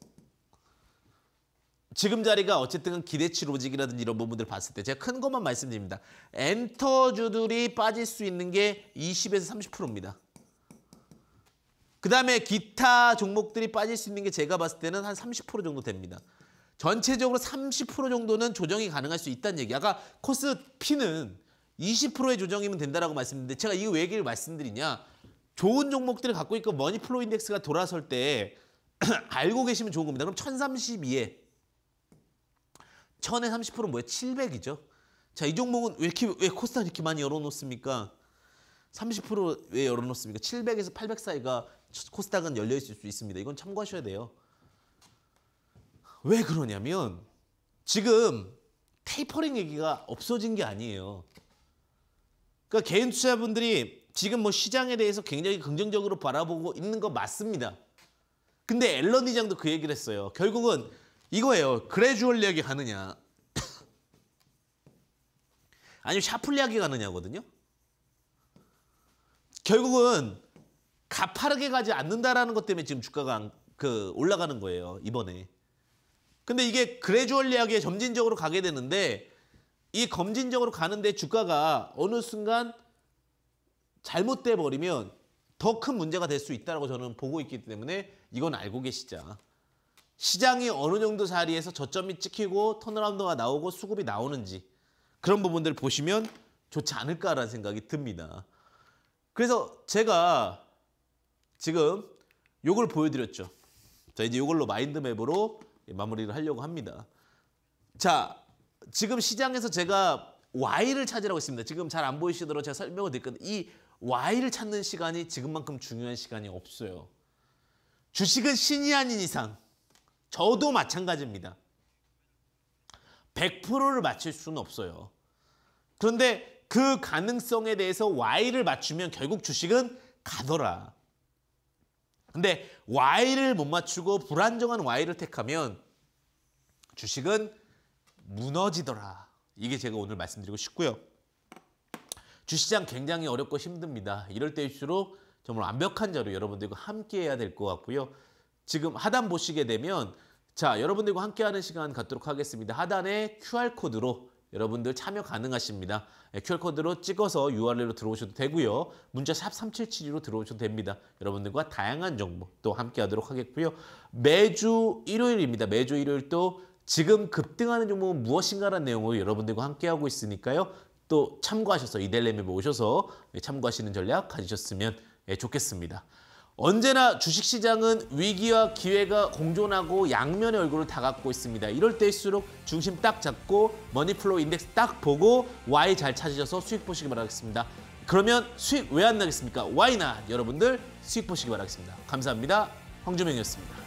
지금 자리가 어쨌든 기대치 로직이라든지 이런 부분들 봤을 때 제가 큰 것만 말씀드립니다. 엔터주들이 빠질 수 있는 게 20에서 30%입니다. 그 다음에 기타 종목들이 빠질 수 있는 게 제가 봤을 때는 한 30% 정도 됩니다. 전체적으로 30% 정도는 조정이 가능할 수 있다는 얘기. 아까 코스 P는 20%의 조정이면 된다라고 말씀드렸는데 제가 이왜 얘기를 말씀드리냐. 좋은 종목들을 갖고 있고 머니플로 인덱스가 돌아설 때 알고 계시면 좋은 겁니다. 그럼 1032에 1000에 30%뭐야 700이죠. 자, 이 종목은 왜, 이렇게, 왜 코스닥 이렇게 많이 열어놓습니까? 30%왜 열어놓습니까? 700에서 800 사이가 코스닥은 열려있을 수 있습니다. 이건 참고하셔야 돼요. 왜 그러냐면 지금 테이퍼링 얘기가 없어진 게 아니에요. 그러니까 개인 투자분들이 지금 뭐 시장에 대해서 굉장히 긍정적으로 바라보고 있는 거 맞습니다. 근데 앨런 이장도 그 얘기를 했어요. 결국은 이거예요. 그레주얼리하게 가느냐 아니면 샤플리하게 가느냐거든요. 결국은 가파르게 가지 않는다라는 것 때문에 지금 주가가 안, 그 올라가는 거예요. 이번에. 근데 이게 그레주얼리하게 점진적으로 가게 되는데 이 검진적으로 가는데 주가가 어느 순간 잘못돼 버리면 더 큰 문제가 될 수 있다고 저는 보고 있기 때문에 이건 알고 계시자. 시장이 어느 정도 자리에서 저점이 찍히고 턴어라운드가 나오고 수급이 나오는지 그런 부분들 보시면 좋지 않을까라는 생각이 듭니다. 그래서 제가 지금 이걸 보여드렸죠. 자 이제 이걸로 마인드맵으로 마무리를 하려고 합니다. 자 지금 시장에서 제가 Y를 찾으라고 했습니다. 지금 잘 안보이시도록 제가 설명을 드릴 건데 이 Y를 찾는 시간이 지금만큼 중요한 시간이 없어요. 주식은 신이 아닌 이상 저도 마찬가지입니다. 100%를 맞출 수는 없어요. 그런데 그 가능성에 대해서 Y를 맞추면 결국 주식은 가더라. 근데 Y를 못 맞추고 불안정한 Y를 택하면 주식은 무너지더라. 이게 제가 오늘 말씀드리고 싶고요. 주시장 굉장히 어렵고 힘듭니다. 이럴 때일수록 정말 완벽한 자로 여러분들과 함께 해야 될 것 같고요. 지금 하단 보시게 되면 자 여러분들과 함께하는 시간 갖도록 하겠습니다. 하단에 QR코드로 여러분들 참여 가능하십니다. 예, QR코드로 찍어서 URL로 들어오셔도 되고요. 문자 샵 3772로 들어오셔도 됩니다. 여러분들과 다양한 정보 또 함께하도록 하겠고요. 매주 일요일입니다. 매주 일요일 또 지금 급등하는 종목은 무엇인가라는 내용으로 여러분들과 함께하고 있으니까요. 또 참고하셔서 이델렘에 모셔서 참고하시는 전략 가지셨으면 예, 좋겠습니다. 언제나 주식시장은 위기와 기회가 공존하고 양면의 얼굴을 다 갖고 있습니다. 이럴 때일수록 중심 딱 잡고 머니플로우 인덱스 딱 보고 Y 잘 찾으셔서 수익 보시기 바라겠습니다. 그러면 수익 왜 안 나겠습니까? Y나 여러분들 수익 보시기 바라겠습니다. 감사합니다. 황주명이었습니다.